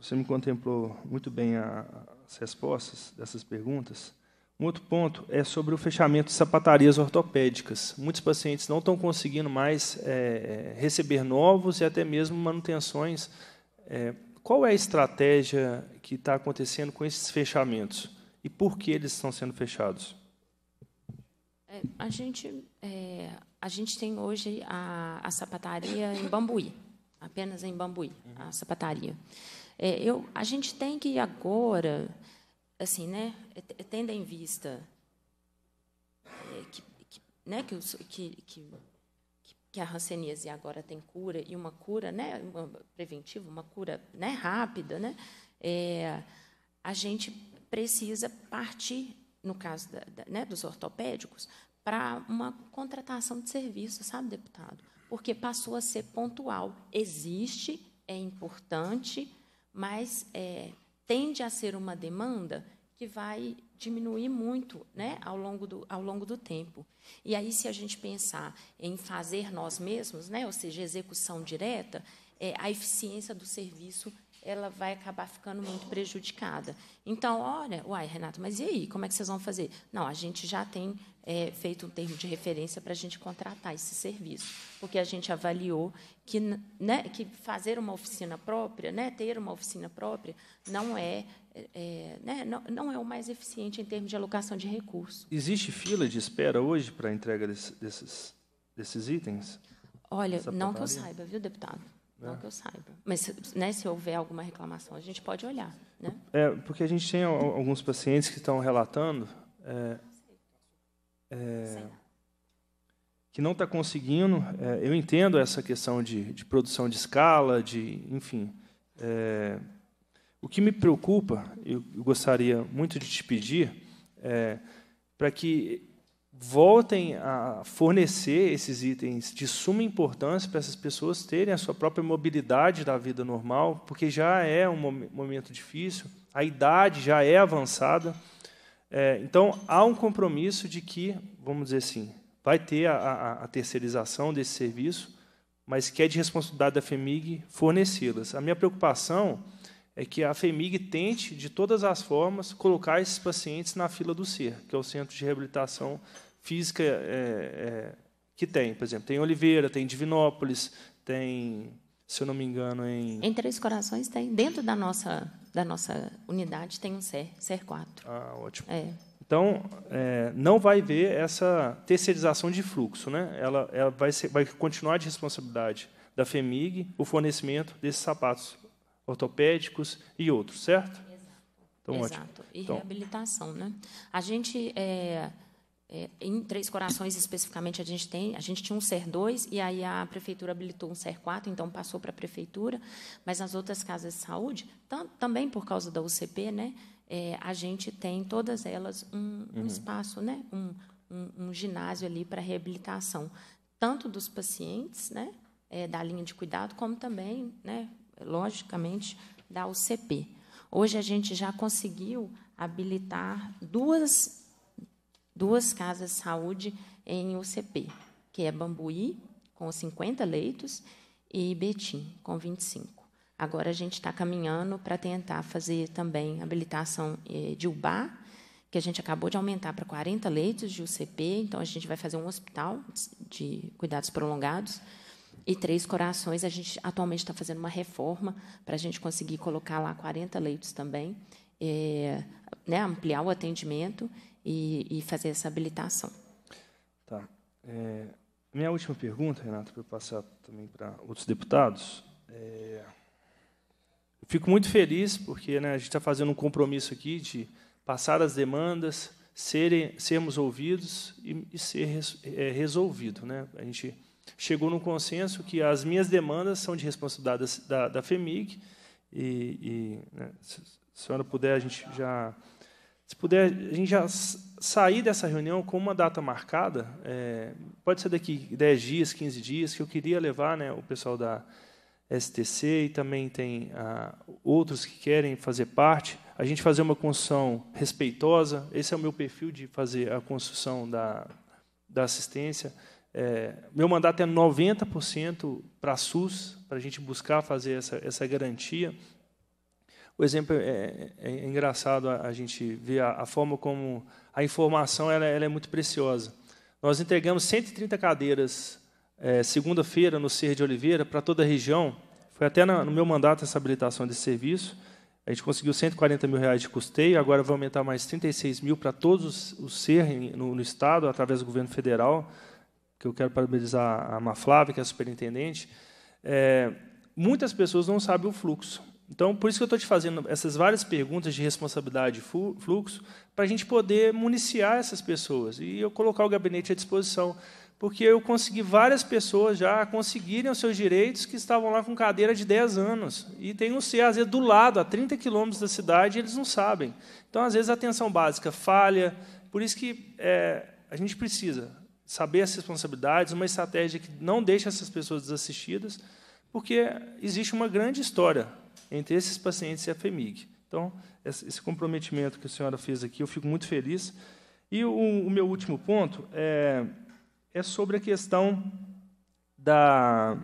você me contemplou muito bem a, as respostas dessas perguntas. Um outro ponto é sobre o fechamento de sapatarias ortopédicas. Muitos pacientes não estão conseguindo mais é, receber novos e até mesmo manutenções. É, qual é a estratégia que está acontecendo com esses fechamentos? E por que eles estão sendo fechados? É, a, gente, é, a gente tem hoje a, a sapataria em Bambuí, apenas em Bambuí, a uhum. sapataria. É, eu, a gente tem que agora, assim, né, é, tendo em vista é, que, que, né, que, os, que, que que a hanseníase agora tem cura e uma cura, né, uma preventiva, uma cura, né, rápida, né, é, a gente precisa partir no caso da, da, né, dos ortopédicos, para uma contratação de serviço, sabe, deputado? Porque passou a ser pontual. Existe, é importante, mas é, tende a ser uma demanda que vai diminuir muito né, ao, longo do, ao longo do tempo. E aí, se a gente pensar em fazer nós mesmos, né, ou seja, execução direta, é, a eficiência do serviço ela vai acabar ficando muito prejudicada. Então, olha, uai, Renato, mas e aí? Como é que vocês vão fazer? Não, a gente já tem é, feito um termo de referência para a gente contratar esse serviço, porque a gente avaliou que, né, que fazer uma oficina própria, né, ter uma oficina própria, não é, é né, não, não, é o mais eficiente em termos de alocação de recursos. Existe fila de espera hoje para a entrega desse, desses, desses itens? Olha, não que eu saiba, viu, deputado? Não né? que eu saiba. Mas né, se houver alguma reclamação, a gente pode olhar. Né? É, porque a gente tem alguns pacientes que estão relatando é, é, que não está conseguindo. É, eu entendo essa questão de, de, produção de escala, de, enfim. É, o que me preocupa, eu, eu gostaria muito de te pedir, é, para que voltem a fornecer esses itens de suma importância para essas pessoas terem a sua própria mobilidade da vida normal, porque já é um momento difícil, a idade já é avançada. É, então, há um compromisso de que, vamos dizer assim, vai ter a, a, a terceirização desse serviço, mas que é de responsabilidade da FEMIG fornecê-las. A minha preocupação é que a FEMIG tente, de todas as formas, colocar esses pacientes na fila do CER, que é o Centro de Reabilitação física é, é, que tem. Por exemplo, tem Oliveira, tem Divinópolis, tem, se eu não me engano, em... Em Três Corações tem. Dentro da nossa, da nossa unidade tem um CER, CER 4. Ah, ótimo. É. Então, é, não vai ver essa terceirização de fluxo. Né? Ela, ela vai, ser, vai continuar de responsabilidade da FEMIG o fornecimento desses sapatos ortopédicos e outros, certo? Exato. Então, Exato. E então, reabilitação. Né? A gente é, é, em Três Corações, especificamente, a gente, tem, a gente tinha um SER2, e aí a prefeitura habilitou um SER4, então passou para a prefeitura, mas nas outras casas de saúde, tam, também por causa da UCP, né, é, a gente tem, todas elas, um, um uhum. espaço, né, um, um, um ginásio ali para reabilitação, tanto dos pacientes né, é, da linha de cuidado, como também, né, logicamente, da UCP. Hoje a gente já conseguiu habilitar duas duas casas de saúde em UCP, que é Bambuí, com 50 leitos, e Betim, com 25. Agora a gente está caminhando para tentar fazer também habilitação eh, de UBA, que a gente acabou de aumentar para 40 leitos de UCP, então a gente vai fazer um hospital de cuidados prolongados. E Três Corações, a gente atualmente está fazendo uma reforma para a gente conseguir colocar lá 40 leitos também, é, né, ampliar o atendimento e, e fazer essa habilitação. Tá. É, minha última pergunta, Renato, para passar também para outros deputados. É, fico muito feliz porque né, a gente está fazendo um compromisso aqui de passar as demandas, serem, sermos ouvidos e, e ser res, é, resolvido. Né? A gente chegou num consenso que as minhas demandas são de responsabilidade da, da FEMIG, e, e né, se a senhora puder, a gente já se puder, a gente já sair dessa reunião com uma data marcada, é, pode ser daqui 10 dias, 15 dias, que eu queria levar né, o pessoal da STC e também tem ah, outros que querem fazer parte, a gente fazer uma construção respeitosa, esse é o meu perfil de fazer a construção da, da assistência. É, meu mandato é 90% para SUS, para a gente buscar fazer essa, essa garantia, o exemplo é, é, é engraçado a, a, gente ver a, a, forma como a informação ela, ela, é muito preciosa. Nós entregamos 130 cadeiras é, segunda-feira no Ser de Oliveira para toda a região. Foi até na, no meu mandato essa habilitação desse serviço. A gente conseguiu 140 mil reais de custeio, agora vai aumentar mais 36 mil para todos os, CER no, no Estado, através do governo federal, que eu quero parabenizar a Maflávia, que é a superintendente. É, muitas pessoas não sabem o fluxo. Então, por isso que eu estou te fazendo essas várias perguntas de responsabilidade e fluxo, para a gente poder municiar essas pessoas e eu colocar o gabinete à disposição. Porque eu consegui várias pessoas já conseguirem os seus direitos que estavam lá com cadeira de 10 anos. E tem um CAZ do lado, a 30 quilômetros da cidade, e eles não sabem. Então, às vezes, a atenção básica falha. Por isso que é, a gente precisa saber as responsabilidades, uma estratégia que não deixe essas pessoas desassistidas, porque existe uma grande história entre esses pacientes e a FEMIG. Então, esse comprometimento que a senhora fez aqui, eu fico muito feliz. E o, o meu último ponto é, é sobre a questão da,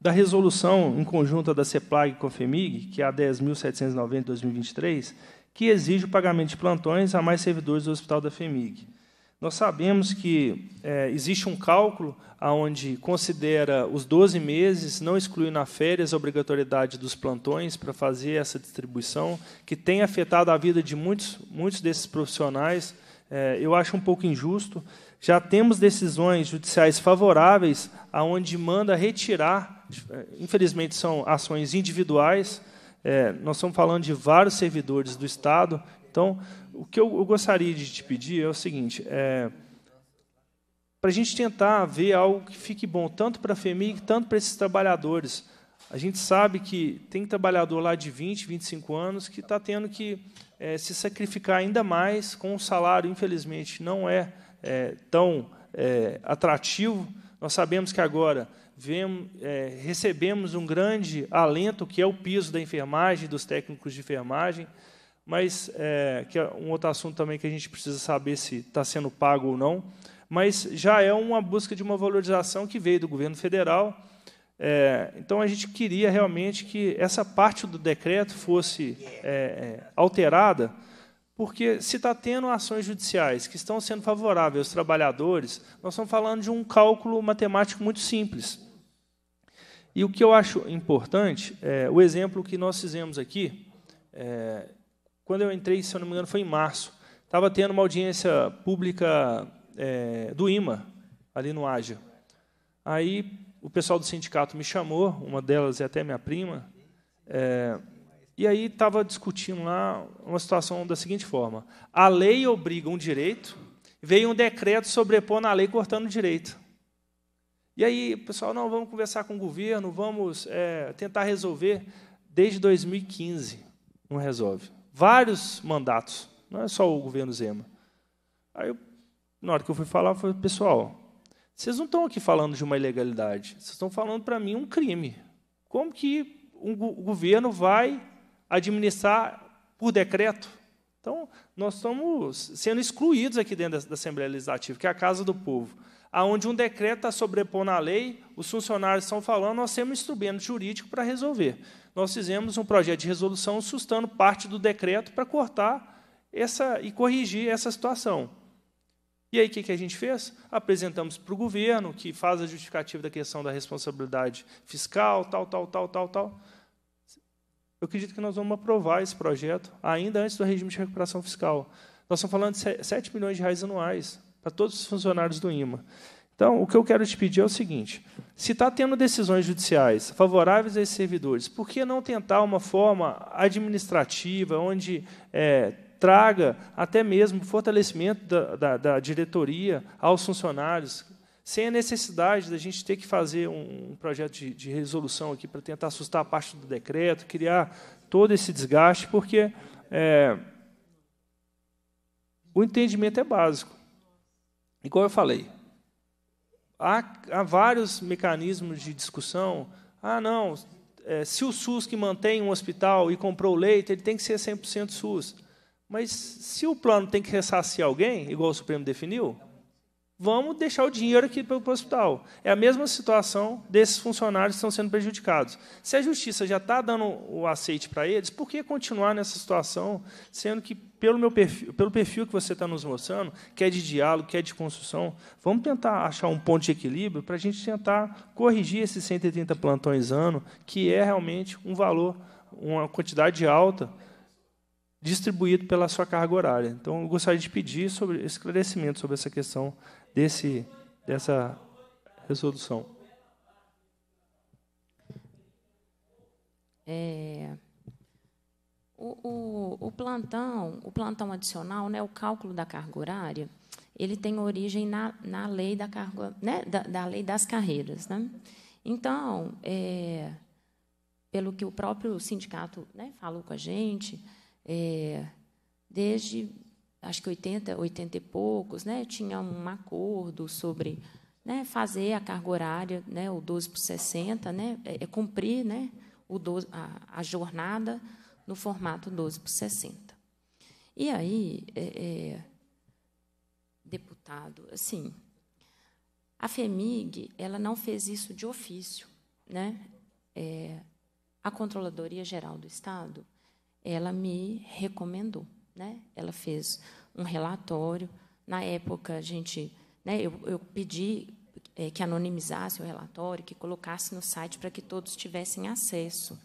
da resolução em conjunto da CEPLAG com a FEMIG, que é a 10.790 de 2023, que exige o pagamento de plantões a mais servidores do Hospital da FEMIG. Nós sabemos que é, existe um cálculo onde considera os 12 meses, não excluindo as férias a obrigatoriedade dos plantões para fazer essa distribuição, que tem afetado a vida de muitos, muitos desses profissionais. É, eu acho um pouco injusto. Já temos decisões judiciais favoráveis aonde manda retirar, é, infelizmente são ações individuais, é, nós estamos falando de vários servidores do Estado, então o que eu, eu, gostaria de te pedir é o seguinte: é, para a gente tentar ver algo que fique bom, tanto para a FEMIG, tanto para esses trabalhadores. A gente sabe que tem trabalhador lá de 20, 25 anos que está tendo que é, se sacrificar ainda mais com o um salário, infelizmente, não é, é tão é, atrativo. Nós sabemos que agora vemos, é, recebemos um grande alento, que é o piso da enfermagem, dos técnicos de enfermagem mas é, que é um outro assunto também que a gente precisa saber se está sendo pago ou não, mas já é uma busca de uma valorização que veio do governo federal. É, então a gente queria realmente que essa parte do decreto fosse é, é alterada, porque se está tendo ações judiciais que estão sendo favoráveis aos trabalhadores, nós estamos falando de um cálculo matemático muito simples. E o que eu acho importante, é, o exemplo que nós fizemos aqui, é, quando eu entrei, se eu não me engano, foi em março. Estava tendo uma audiência pública é, do IMA, ali no Ágia. Aí o pessoal do sindicato me chamou, uma delas é até minha prima, é, e aí estava discutindo lá uma situação da seguinte forma: a lei obriga um direito, veio um decreto sobrepor na lei cortando o direito. E aí, pessoal, não, vamos conversar com o governo, vamos é, tentar resolver. Desde 2015 não resolve vários mandatos, não é só o governo Zema. Aí, eu, na hora que eu fui falar, eu falei, pessoal, vocês não estão aqui falando de uma ilegalidade, vocês estão falando para mim um crime. Como que um, o governo vai administrar por decreto? Então, nós estamos sendo excluídos aqui dentro da Assembleia Legislativa, que é a casa do povo, aonde um decreto está sobrepondo a lei, os funcionários estão falando, nós temos um instrumento jurídico para resolver nós fizemos um projeto de resolução sustando parte do decreto para cortar essa e corrigir essa situação. E aí, o que, que a gente fez? Apresentamos para o governo, que faz a justificativa da questão da responsabilidade fiscal, tal, tal, tal, tal, tal. Eu acredito que nós vamos aprovar esse projeto ainda antes do regime de recuperação fiscal. Nós estamos falando de 7 milhões de reais anuais para todos os funcionários do IMA. Então, o que eu quero te pedir é o seguinte: se está tendo decisões judiciais favoráveis a esses servidores, por que não tentar uma forma administrativa, onde é, traga até mesmo fortalecimento da, da, da, diretoria aos funcionários, sem a necessidade da gente ter que fazer um, um projeto de, de resolução aqui para tentar assustar a parte do decreto, criar todo esse desgaste, porque é, o entendimento é básico. Igual eu falei, Há, há vários mecanismos de discussão. Ah, não, é, se o SUS que mantém um hospital e comprou leite, ele tem que ser 100% SUS. Mas se o plano tem que ressarcir alguém, igual o Supremo definiu, vamos deixar o dinheiro aqui para o hospital. É a mesma situação desses funcionários que estão sendo prejudicados. Se a justiça já está dando o aceite para eles, por que continuar nessa situação, sendo que, pelo, meu perfil, pelo perfil que você está nos mostrando, que é de diálogo, que é de construção, vamos tentar achar um ponto de equilíbrio para a gente tentar corrigir esses 130 plantões ano, que é realmente um valor, uma quantidade alta distribuído pela sua carga horária. Então, eu gostaria de pedir sobre esclarecimento sobre essa questão desse, dessa resolução. É, o, o, o, plantão, o plantão adicional, né, o cálculo da carga horária, ele tem origem na, na lei da carga, né, da, da lei das carreiras, né? Então, é, pelo que o próprio sindicato né, falou com a gente, é, desde acho que 80, 80 e poucos, né, tinha um acordo sobre né, fazer a carga horária, né, o 12 por 60, né, é, é cumprir né, o 12, a, a, jornada no formato 12 por 60. E aí, é, é, deputado, assim, a FEMIG ela não fez isso de ofício. Né? É, a Controladoria Geral do Estado ela me recomendou. Né? Ela fez um relatório. Na época, a gente, né, eu, eu pedi é, que anonimizasse o relatório, que colocasse no site para que todos tivessem acesso.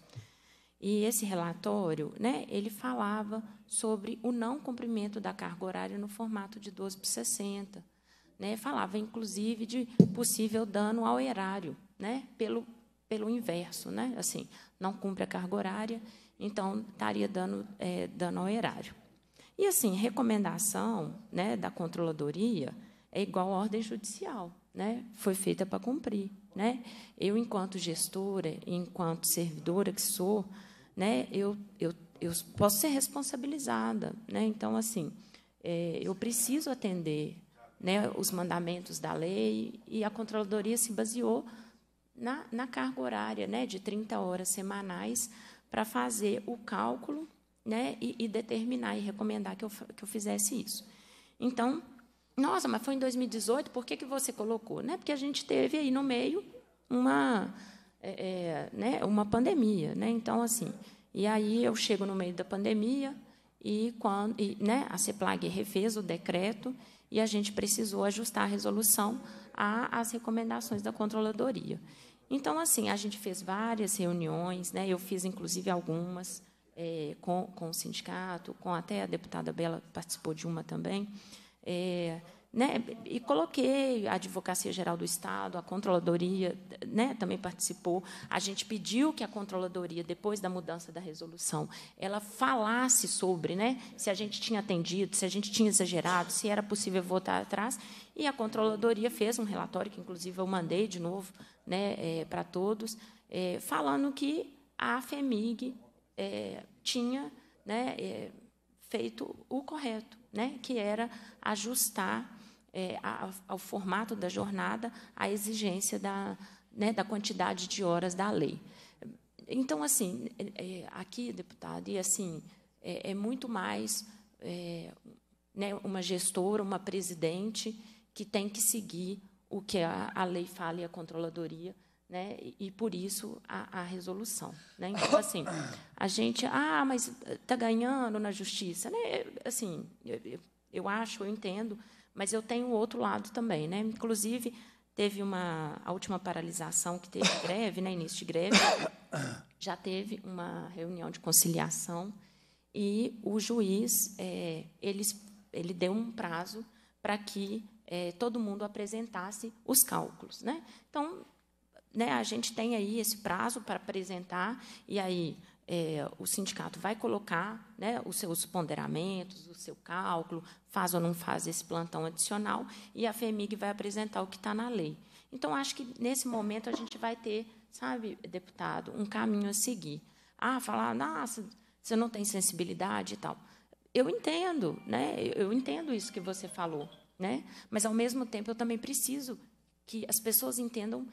E esse relatório, né, ele falava sobre o não cumprimento da carga horária no formato de 12 por 60. Né, falava, inclusive, de possível dano ao erário, né, pelo, pelo inverso. Né, assim, não cumpre a carga horária, então estaria dando é, dano ao erário. E, assim, recomendação né, da controladoria é igual à ordem judicial. Né? Foi feita para cumprir. Né? Eu, enquanto gestora, enquanto servidora que sou, né, eu, eu, eu posso ser responsabilizada. Né? Então, assim, é, eu preciso atender né, os mandamentos da lei e a controladoria se baseou na, na carga horária né, de 30 horas semanais para fazer o cálculo né, e, e determinar e recomendar que eu, que eu fizesse isso. Então, nossa, mas foi em 2018, por que, que você colocou? Né, porque a gente teve aí no meio uma, é, é, né, uma pandemia. Né, então, assim, e aí eu chego no meio da pandemia e, quando, e né, a CEPLAG refez o decreto e a gente precisou ajustar a resolução às recomendações da controladoria. Então, assim, a gente fez várias reuniões, né, eu fiz, inclusive, algumas, é, com, com o sindicato, com até a deputada Bela participou de uma também. É, né, e coloquei a Advocacia Geral do Estado, a Controladoria né, também participou. A gente pediu que a Controladoria, depois da mudança da resolução, ela falasse sobre né, se a gente tinha atendido, se a gente tinha exagerado, se era possível voltar atrás. E a Controladoria fez um relatório, que inclusive eu mandei de novo né, é, para todos, é, falando que a FEMIG é, tinha né, é, feito o correto, né, que era ajustar é, a, ao formato da jornada a exigência da, né, da quantidade de horas da lei. Então, assim, é, é, aqui, deputado, e assim, é, é muito mais né, uma gestora, uma presidente que tem que seguir o que a, a lei fala e a controladoria né? E, e por isso a, a resolução. Né? Então, assim, a gente, ah, mas está ganhando na justiça. Né? Assim, eu, eu, acho, eu entendo, mas eu tenho outro lado também. Né? Inclusive, teve uma, a última paralisação que teve greve, né? início de greve, já teve uma reunião de conciliação e o juiz é, ele, ele deu um prazo para que é, todo mundo apresentasse os cálculos. Né? Então, né, a gente tem aí esse prazo para apresentar, e aí é, o sindicato vai colocar né, os seus ponderamentos, o seu cálculo, faz ou não faz esse plantão adicional, e a FEMIG vai apresentar o que está na lei. Então, acho que nesse momento a gente vai ter, sabe, deputado, um caminho a seguir. Ah, falar, nossa, você não tem sensibilidade e tal. Eu entendo, né? Eu entendo isso que você falou, né? Mas ao mesmo tempo eu também preciso que as pessoas entendam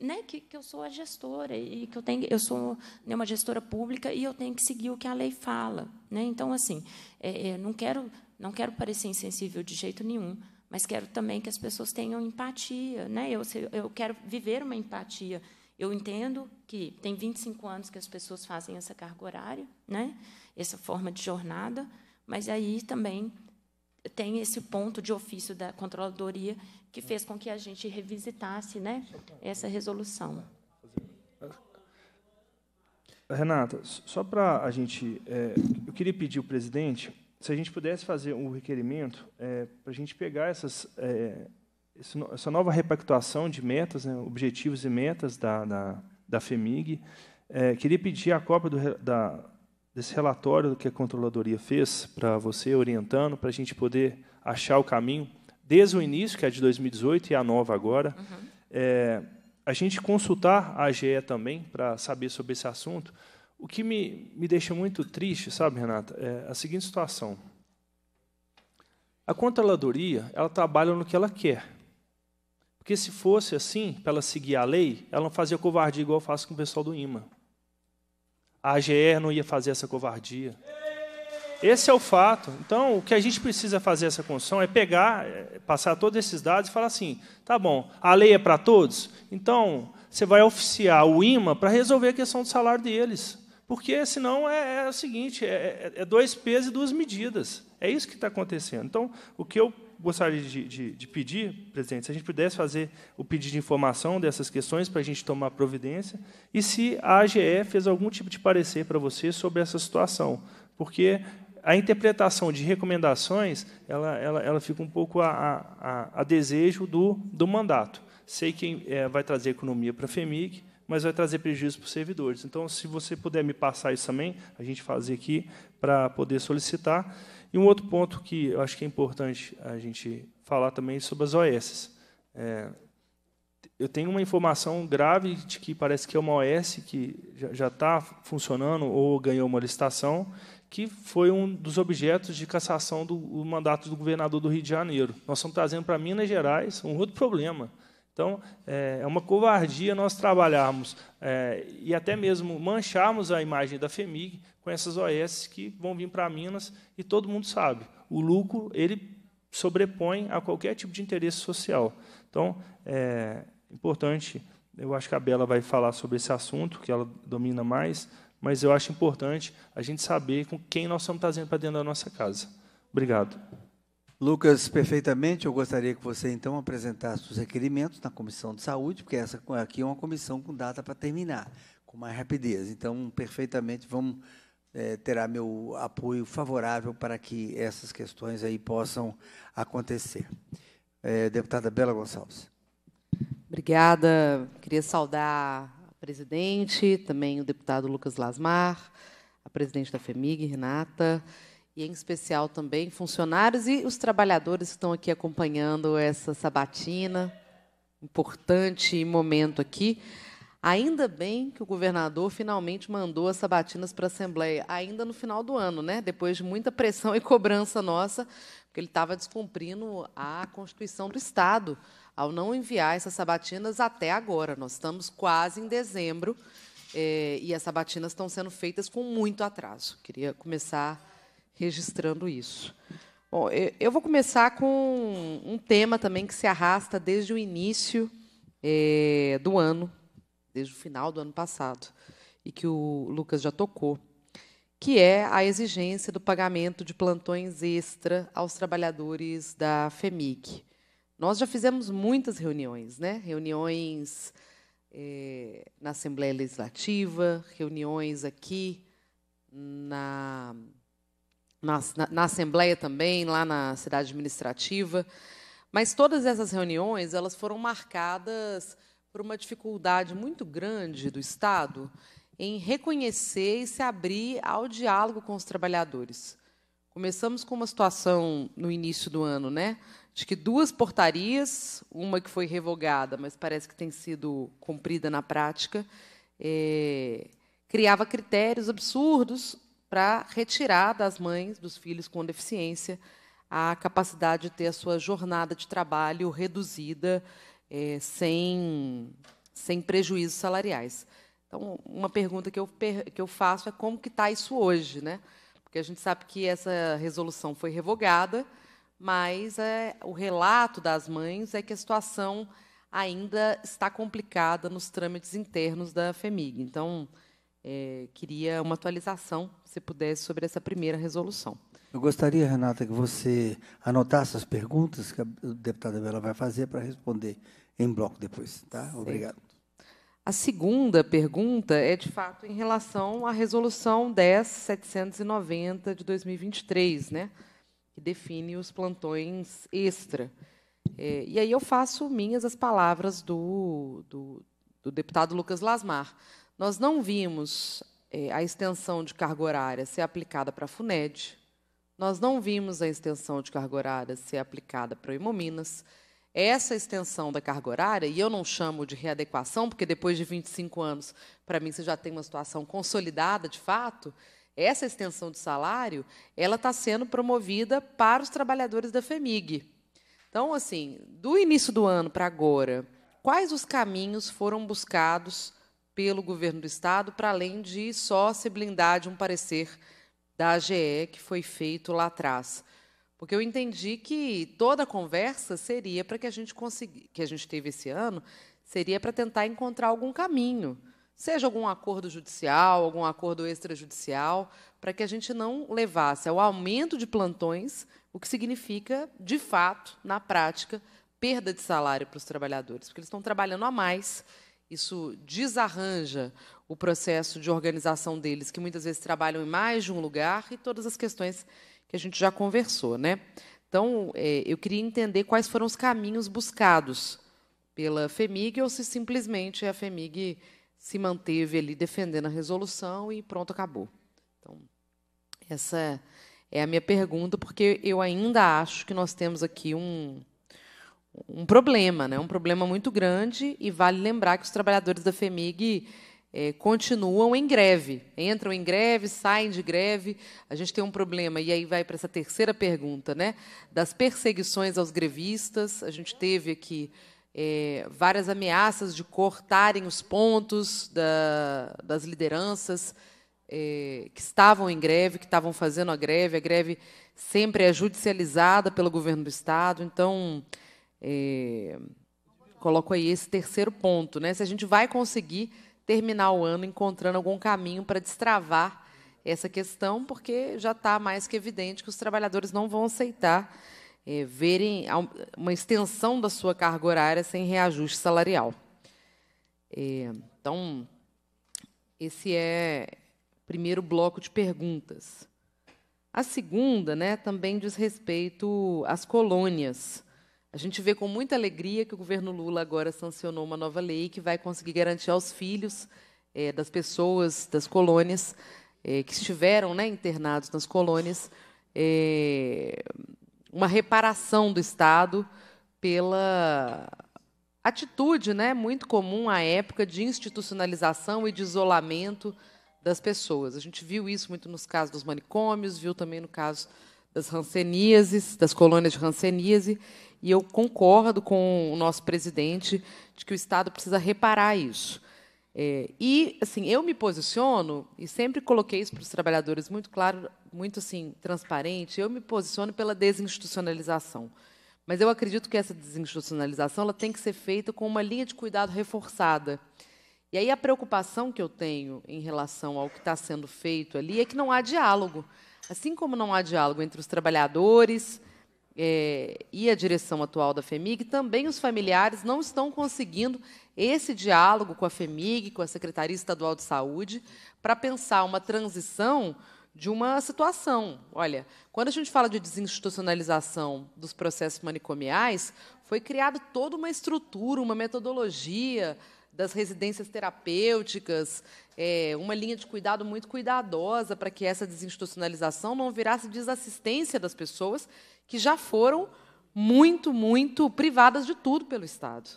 né, que, que eu sou a gestora e que eu tenho, eu sou né, uma gestora pública e eu tenho que seguir o que a lei fala, né? Então assim, é, é, não quero, não quero parecer insensível de jeito nenhum, mas quero também que as pessoas tenham empatia, né? Eu, eu quero viver uma empatia. Eu entendo que tem 25 anos que as pessoas fazem essa carga horária, né? Essa forma de jornada, mas aí também tem esse ponto de ofício da controladoria que fez com que a gente revisitasse né, essa resolução. Renata, só para a gente, é, eu queria pedir ao presidente se a gente pudesse fazer um requerimento é, para a gente pegar essas, é, essa nova repactuação de metas, né, objetivos e metas da, da, da FEMIG. É, queria pedir a cópia do, da, desse relatório que a controladoria fez para você, orientando, para a gente poder achar o caminho, desde o início, que é de 2018 e a nova agora, uhum. é, a gente consultar a AGE também para saber sobre esse assunto. O que me, me deixa muito triste, sabe, Renata, é a seguinte situação. A controladoria, ela trabalha no que ela quer. Porque se fosse assim, para ela seguir a lei, ela não fazia covardia igual eu faço com o pessoal do IMA a AGR não ia fazer essa covardia. Esse é o fato. Então, o que a gente precisa fazer essa construção é pegar, é, passar todos esses dados e falar assim: tá bom, a lei é para todos? Então, você vai oficiar o IMA para resolver a questão do salário deles. Porque senão é, é o seguinte: é, é, é dois pesos e duas medidas. É isso que está acontecendo. Então, o que eu gostaria de, de, de pedir, presidente, se a gente pudesse fazer o pedido de informação dessas questões para a gente tomar providência, e se a AGE fez algum tipo de parecer para você sobre essa situação, porque a interpretação de recomendações ela, ela, ela fica um pouco a, a, a desejo do, do mandato. Sei que é, vai trazer economia para a FEMIC, mas vai trazer prejuízo para os servidores. Então, se você puder me passar isso também, a gente fazer aqui para poder solicitar. E um outro ponto que eu acho que é importante a gente falar também é sobre as OS. É, eu tenho uma informação grave de que parece que é uma OS que já está funcionando ou ganhou uma licitação, que foi um dos objetos de cassação do mandato do governador do Rio de Janeiro. Nós estamos trazendo para Minas Gerais um outro problema. Então, é, é uma covardia nós trabalharmos é, e até mesmo mancharmos a imagem da FEMIG com essas OS que vão vir para Minas e todo mundo sabe, o lucro ele sobrepõe a qualquer tipo de interesse social. Então, é importante, eu acho que a Bela vai falar sobre esse assunto, que ela domina mais, mas eu acho importante a gente saber com quem nós estamos trazendo para dentro da nossa casa. Obrigado. Lucas, perfeitamente. Eu gostaria que você então apresentasse os requerimentos na comissão de saúde, porque essa aqui é uma comissão com data para terminar, com mais rapidez. Então, perfeitamente, vamos é, terá meu apoio favorável para que essas questões aí possam acontecer. É, deputada Bela Gonçalves. Obrigada. Queria saudar a presidente, também o deputado Lucas Lasmar, a presidente da FEMIG, Renata, e em especial também funcionários e os trabalhadores que estão aqui acompanhando essa sabatina, importante momento aqui. Ainda bem que o governador finalmente mandou as sabatinas para a Assembleia, ainda no final do ano, né? depois de muita pressão <laughs> e cobrança nossa, porque ele estava descumprindo a Constituição do Estado ao não enviar essas sabatinas até agora. Nós estamos quase em dezembro é, e as sabatinas estão sendo feitas com muito atraso. Queria começar registrando isso. Bom, eu vou começar com um tema também que se arrasta desde o início é, do ano, desde o final do ano passado, e que o Lucas já tocou, que é a exigência do pagamento de plantões extra aos trabalhadores da FEMIC. Nós já fizemos muitas reuniões, né? reuniões é, na Assembleia Legislativa, reuniões aqui na, na, na Assembleia também, lá na cidade administrativa. Mas todas essas reuniões elas foram marcadas por uma dificuldade muito grande do Estado em reconhecer e se abrir ao diálogo com os trabalhadores. Começamos com uma situação no início do ano, né? De que duas portarias, uma que foi revogada, mas parece que tem sido cumprida na prática, é, criava critérios absurdos para retirar das mães dos filhos com deficiência a capacidade de ter a sua jornada de trabalho reduzida é, sem, sem prejuízos salariais. Então, uma pergunta que eu, que eu faço é como que está isso hoje, né? Porque a gente sabe que essa resolução foi revogada, mas é, o relato das mães é que a situação ainda está complicada nos trâmites internos da FEMIG. Então, é, queria uma atualização, se pudesse, sobre essa primeira resolução. Eu gostaria, Renata, que você anotasse as perguntas que a deputada Bela vai fazer para responder em bloco depois, tá? Obrigado. A segunda pergunta é, de fato, em relação à resolução 10790 de 2023, né? que define os plantões extra. É, e aí eu faço minhas as palavras do, do, do deputado Lucas Lasmar. Nós não vimos é, a extensão de carga horária ser aplicada para a FUNED, nós não vimos a extensão de carga horária ser aplicada para o Imominas. Essa extensão da carga horária, e eu não chamo de readequação, porque depois de 25 anos, para mim, você já tem uma situação consolidada de fato, essa extensão de salário, ela está sendo promovida para os trabalhadores da FEMIG. Então, assim, do início do ano para agora, quais os caminhos foram buscados pelo governo do Estado, para além de só se blindar de um parecer da AGE que foi feito lá atrás. Porque eu entendi que toda a conversa seria para que a gente conseguisse, que a gente teve esse ano, seria para tentar encontrar algum caminho, seja algum acordo judicial, algum acordo extrajudicial, para que a gente não levasse ao aumento de plantões, o que significa, de fato, na prática, perda de salário para os trabalhadores, porque eles estão trabalhando a mais. Isso desarranja o processo de organização deles, que muitas vezes trabalham em mais de um lugar, e todas as questões que a gente já conversou. Né? Então, é, eu queria entender quais foram os caminhos buscados pela FEMIG ou se simplesmente a FEMIG se manteve ali defendendo a resolução e pronto, acabou. Então, essa é a minha pergunta, porque eu ainda acho que nós temos aqui um, um problema, né? um problema muito grande, e vale lembrar que os trabalhadores da FEMIG é, continuam em greve. Entram em greve, saem de greve. A gente tem um problema, e aí vai para essa terceira pergunta, né? Das perseguições aos grevistas. A gente teve aqui é, várias ameaças de cortarem os pontos da, das lideranças é, que estavam em greve, que estavam fazendo a greve. A greve sempre é judicializada pelo governo do Estado. Então. É, Coloco aí esse terceiro ponto, né? Se a gente vai conseguir terminar o ano encontrando algum caminho para destravar essa questão, porque já está mais que evidente que os trabalhadores não vão aceitar é, verem uma extensão da sua carga horária sem reajuste salarial. É, então, esse é o primeiro bloco de perguntas. A segunda né, também diz respeito às colônias. A gente vê com muita alegria que o governo Lula agora sancionou uma nova lei que vai conseguir garantir aos filhos é, das pessoas das colônias é, que estiveram né, internados nas colônias é, uma reparação do Estado pela atitude né, muito comum à época de institucionalização e de isolamento das pessoas. A gente viu isso muito nos casos dos manicômios, viu também no caso das ranceníases, das colônias de ranceníase, e eu concordo com o nosso presidente de que o Estado precisa reparar isso. É, e assim, eu me posiciono e sempre coloquei isso para os trabalhadores muito claro, muito assim transparente. Eu me posiciono pela desinstitucionalização, mas eu acredito que essa desinstitucionalização ela tem que ser feita com uma linha de cuidado reforçada. E aí a preocupação que eu tenho em relação ao que está sendo feito ali é que não há diálogo, assim como não há diálogo entre os trabalhadores é, e a direção atual da FEMIG, também os familiares não estão conseguindo esse diálogo com a FEMIG, com a Secretaria Estadual de Saúde, para pensar uma transição de uma situação. Olha, quando a gente fala de desinstitucionalização dos processos manicomiais, foi criada toda uma estrutura, uma metodologia das residências terapêuticas, é, uma linha de cuidado muito cuidadosa para que essa desinstitucionalização não virasse desassistência das pessoas que já foram muito, muito privadas de tudo pelo Estado.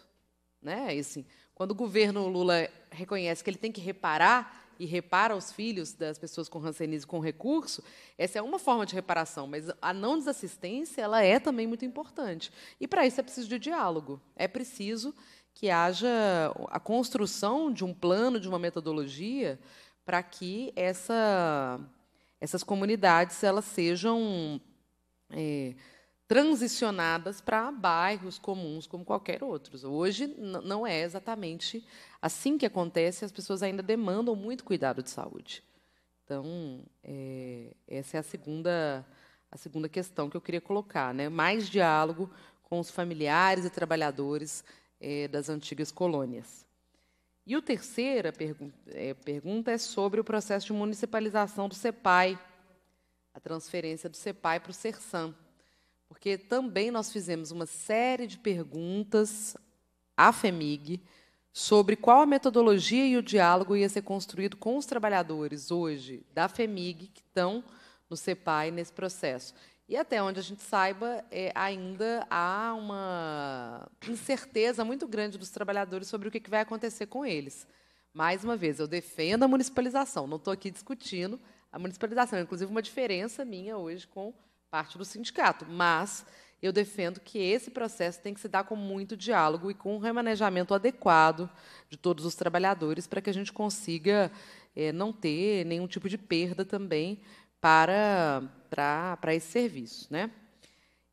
Né? E, assim, quando o governo Lula reconhece que ele tem que reparar e repara os filhos das pessoas com rancenise com recurso, essa é uma forma de reparação, mas a não desassistência ela é também muito importante. E para isso é preciso de diálogo, é preciso que haja a construção de um plano, de uma metodologia para que essa, essas comunidades elas sejam é, transicionadas para bairros comuns como qualquer outros. Hoje não é exatamente assim que acontece, as pessoas ainda demandam muito cuidado de saúde. Então, é, essa é a segunda, a segunda questão que eu queria colocar. Né? Mais diálogo com os familiares e trabalhadores é, das antigas colônias. E a terceira pergu é, pergunta é sobre o processo de municipalização do CEPAI, a transferência do SEPAI para o SERSAM, porque também nós fizemos uma série de perguntas à FEMIG sobre qual a metodologia e o diálogo ia ser construído com os trabalhadores hoje da FEMIG que estão no SEPAI nesse processo. E até onde a gente saiba, é, ainda há uma incerteza muito grande dos trabalhadores sobre o que, que vai acontecer com eles. Mais uma vez, eu defendo a municipalização, não estou aqui discutindo a municipalização. Inclusive, uma diferença minha hoje com parte do sindicato. Mas eu defendo que esse processo tem que se dar com muito diálogo e com um remanejamento adequado de todos os trabalhadores para que a gente consiga é, não ter nenhum tipo de perda também para, para, para esse serviço. Né?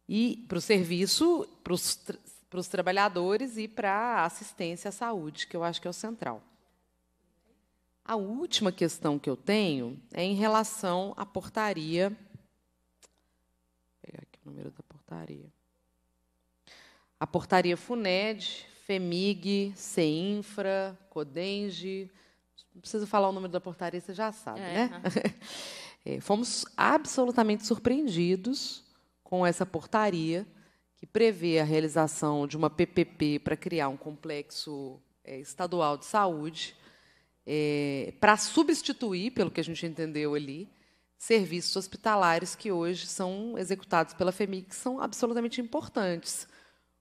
E para o serviço, para os, para os trabalhadores e para a assistência à saúde, que eu acho que é o central. A última questão que eu tenho é em relação à portaria. Vou pegar aqui o número da portaria. A portaria FUNED, FEMIG, CEINFRA, CODENGE. Não precisa falar o número da portaria, você já sabe, é, né? É. <laughs> É, fomos absolutamente surpreendidos com essa portaria que prevê a realização de uma PPP para criar um complexo é, estadual de saúde é, para substituir, pelo que a gente entendeu ali, serviços hospitalares que hoje são executados pela FEMIG, que são absolutamente importantes,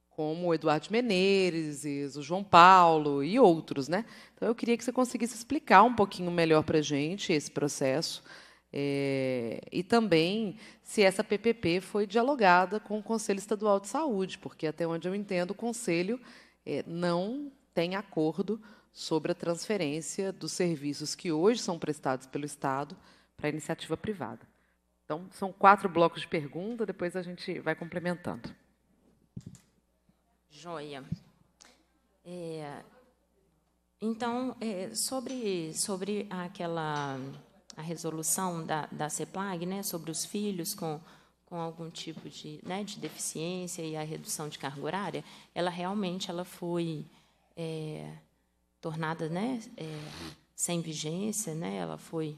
como o Eduardo Menezes, o João Paulo e outros. Né? Então, eu queria que você conseguisse explicar um pouquinho melhor para a gente esse processo é, e também se essa PPP foi dialogada com o Conselho Estadual de Saúde, porque, até onde eu entendo, o Conselho é, não tem acordo sobre a transferência dos serviços que hoje são prestados pelo Estado para a iniciativa privada. Então, são quatro blocos de pergunta, depois a gente vai complementando. Joia. É, então, é, sobre, sobre aquela a resolução da, da CEPLAG, né, sobre os filhos com, com algum tipo de, né, de deficiência e a redução de carga horária, ela realmente ela foi é, tornada né, é, sem vigência, né, ela foi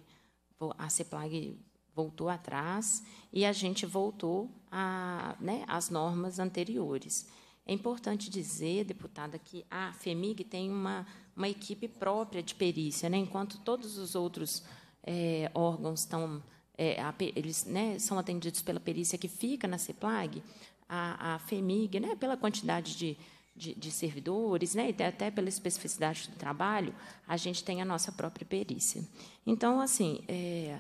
a CEPLAG voltou atrás e a gente voltou a, né, às normas anteriores. É importante dizer, deputada, que a FEMIG tem uma, uma equipe própria de perícia, né, enquanto todos os outros é, órgãos estão, é, a, eles né, são atendidos pela perícia que fica na CEPLAG, a, a FEMIG, né, pela quantidade de, de, de servidores, né, e até pela especificidade do trabalho, a gente tem a nossa própria perícia. Então, assim, é,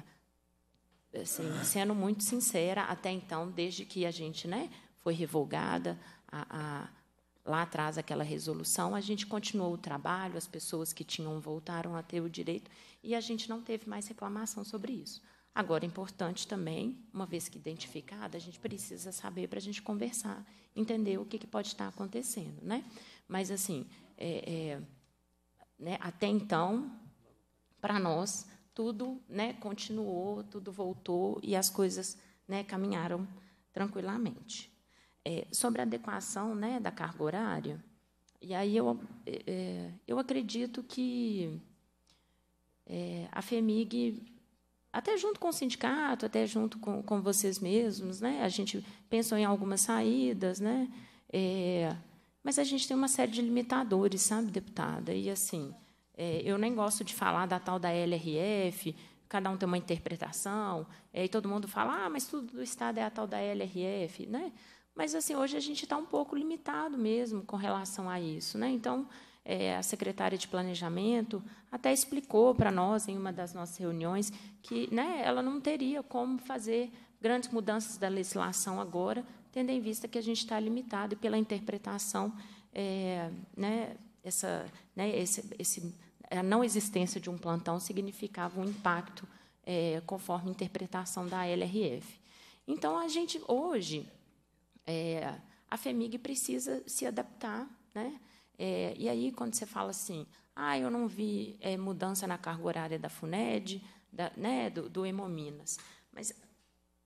assim sendo muito sincera, até então, desde que a gente né, foi revogada a, a lá atrás aquela resolução, a gente continuou o trabalho, as pessoas que tinham voltaram a ter o direito e a gente não teve mais reclamação sobre isso. Agora, importante também, uma vez que identificada, a gente precisa saber para a gente conversar, entender o que, que, pode estar acontecendo. Né? Mas, assim, é, é, né, até então, para nós, tudo né, continuou, tudo voltou e as coisas né, caminharam tranquilamente. É, sobre a adequação né, da carga horária, e aí eu, é, é, eu acredito que é, a FEMIG até junto com o sindicato, até junto com, com vocês mesmos, né? A gente pensou em algumas saídas, né? É, mas a gente tem uma série de limitadores, sabe, deputada? E assim, é, eu nem gosto de falar da tal da LRF, cada um tem uma interpretação, é, e todo mundo fala, ah, mas tudo do Estado é a tal da LRF, né? Mas assim, hoje a gente está um pouco limitado mesmo com relação a isso, né? Então, é, a secretária de Planejamento até explicou para nós, em uma das nossas reuniões, que né, ela não teria como fazer grandes mudanças da legislação agora, tendo em vista que a gente está limitado pela interpretação, é, né, essa, né, esse, esse, a não existência de um plantão significava um impacto é, conforme a interpretação da LRF. Então, a gente, hoje, é, a FEMIG precisa se adaptar, né? É, e aí, quando você fala assim, ah, eu não vi é, mudança na carga horária da FUNED, da, né, do, do Hemominas. Mas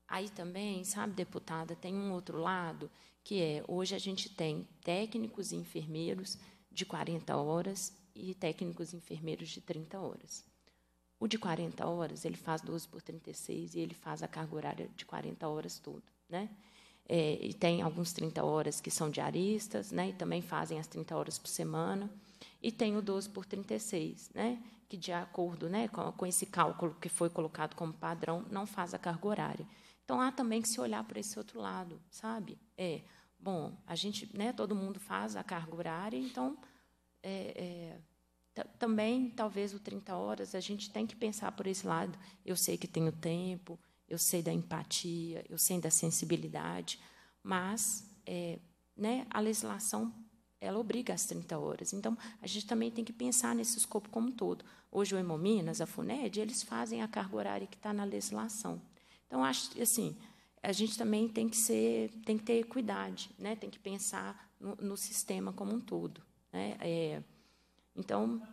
aí também, sabe, deputada, tem um outro lado, que é, hoje a gente tem técnicos e enfermeiros de 40 horas e técnicos e enfermeiros de 30 horas. O de 40 horas, ele faz 12 por 36 e ele faz a carga horária de 40 horas tudo, né? é, e tem alguns 30 horas que são diaristas, né, e também fazem as 30 horas por semana, e tem o 12 por 36, né, que, de acordo né, com, com esse cálculo que foi colocado como padrão, não faz a carga horária. Então, há também que se olhar para esse outro lado, sabe? É, bom, a gente, né, todo mundo faz a carga horária, então, é, é, também, talvez, o 30 horas, a gente tem que pensar por esse lado. Eu sei que tenho tempo, eu sei da empatia, eu sei da sensibilidade, mas é, né, a legislação ela obriga as 30 horas. Então, a gente também tem que pensar nesse escopo como um todo. Hoje, o Hemominas, a FUNED, eles fazem a carga horária que está na legislação. Então, acho assim, a gente também tem que, ser, tem que ter equidade, né? tem que pensar no, no sistema como um todo. Né? É, então,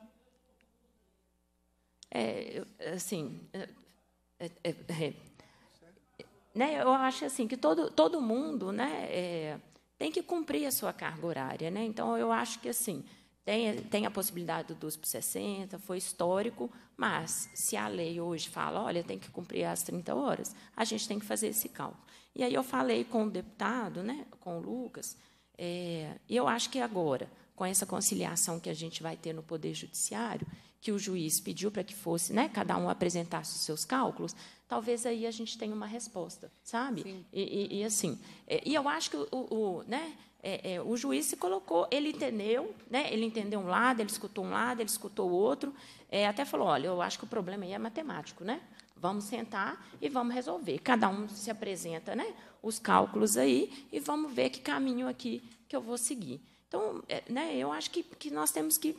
é, assim, é, é, é né, eu acho assim que todo, todo mundo né, é, tem que cumprir a sua carga horária. Né? Então, eu acho que assim tem, tem a possibilidade do por 60, foi histórico, mas se a lei hoje fala, olha, tem que cumprir as 30 horas, a gente tem que fazer esse cálculo. E aí eu falei com o deputado, né, com o Lucas, é, e eu acho que agora, com essa conciliação que a gente vai ter no Poder Judiciário, que o juiz pediu para que fosse, né, cada um apresentasse os seus cálculos, talvez aí a gente tenha uma resposta, sabe? E, e, e, assim, é, e eu acho que o, o né, é, é, o juiz se colocou, ele entendeu, né, ele entendeu um lado, ele escutou um lado, ele escutou o outro, é, até falou, olha, eu acho que o problema aí é matemático, né? Vamos sentar e vamos resolver. Cada um se apresenta né, os cálculos aí e vamos ver que caminho aqui que eu vou seguir. Então, é, né, eu acho que, que nós temos que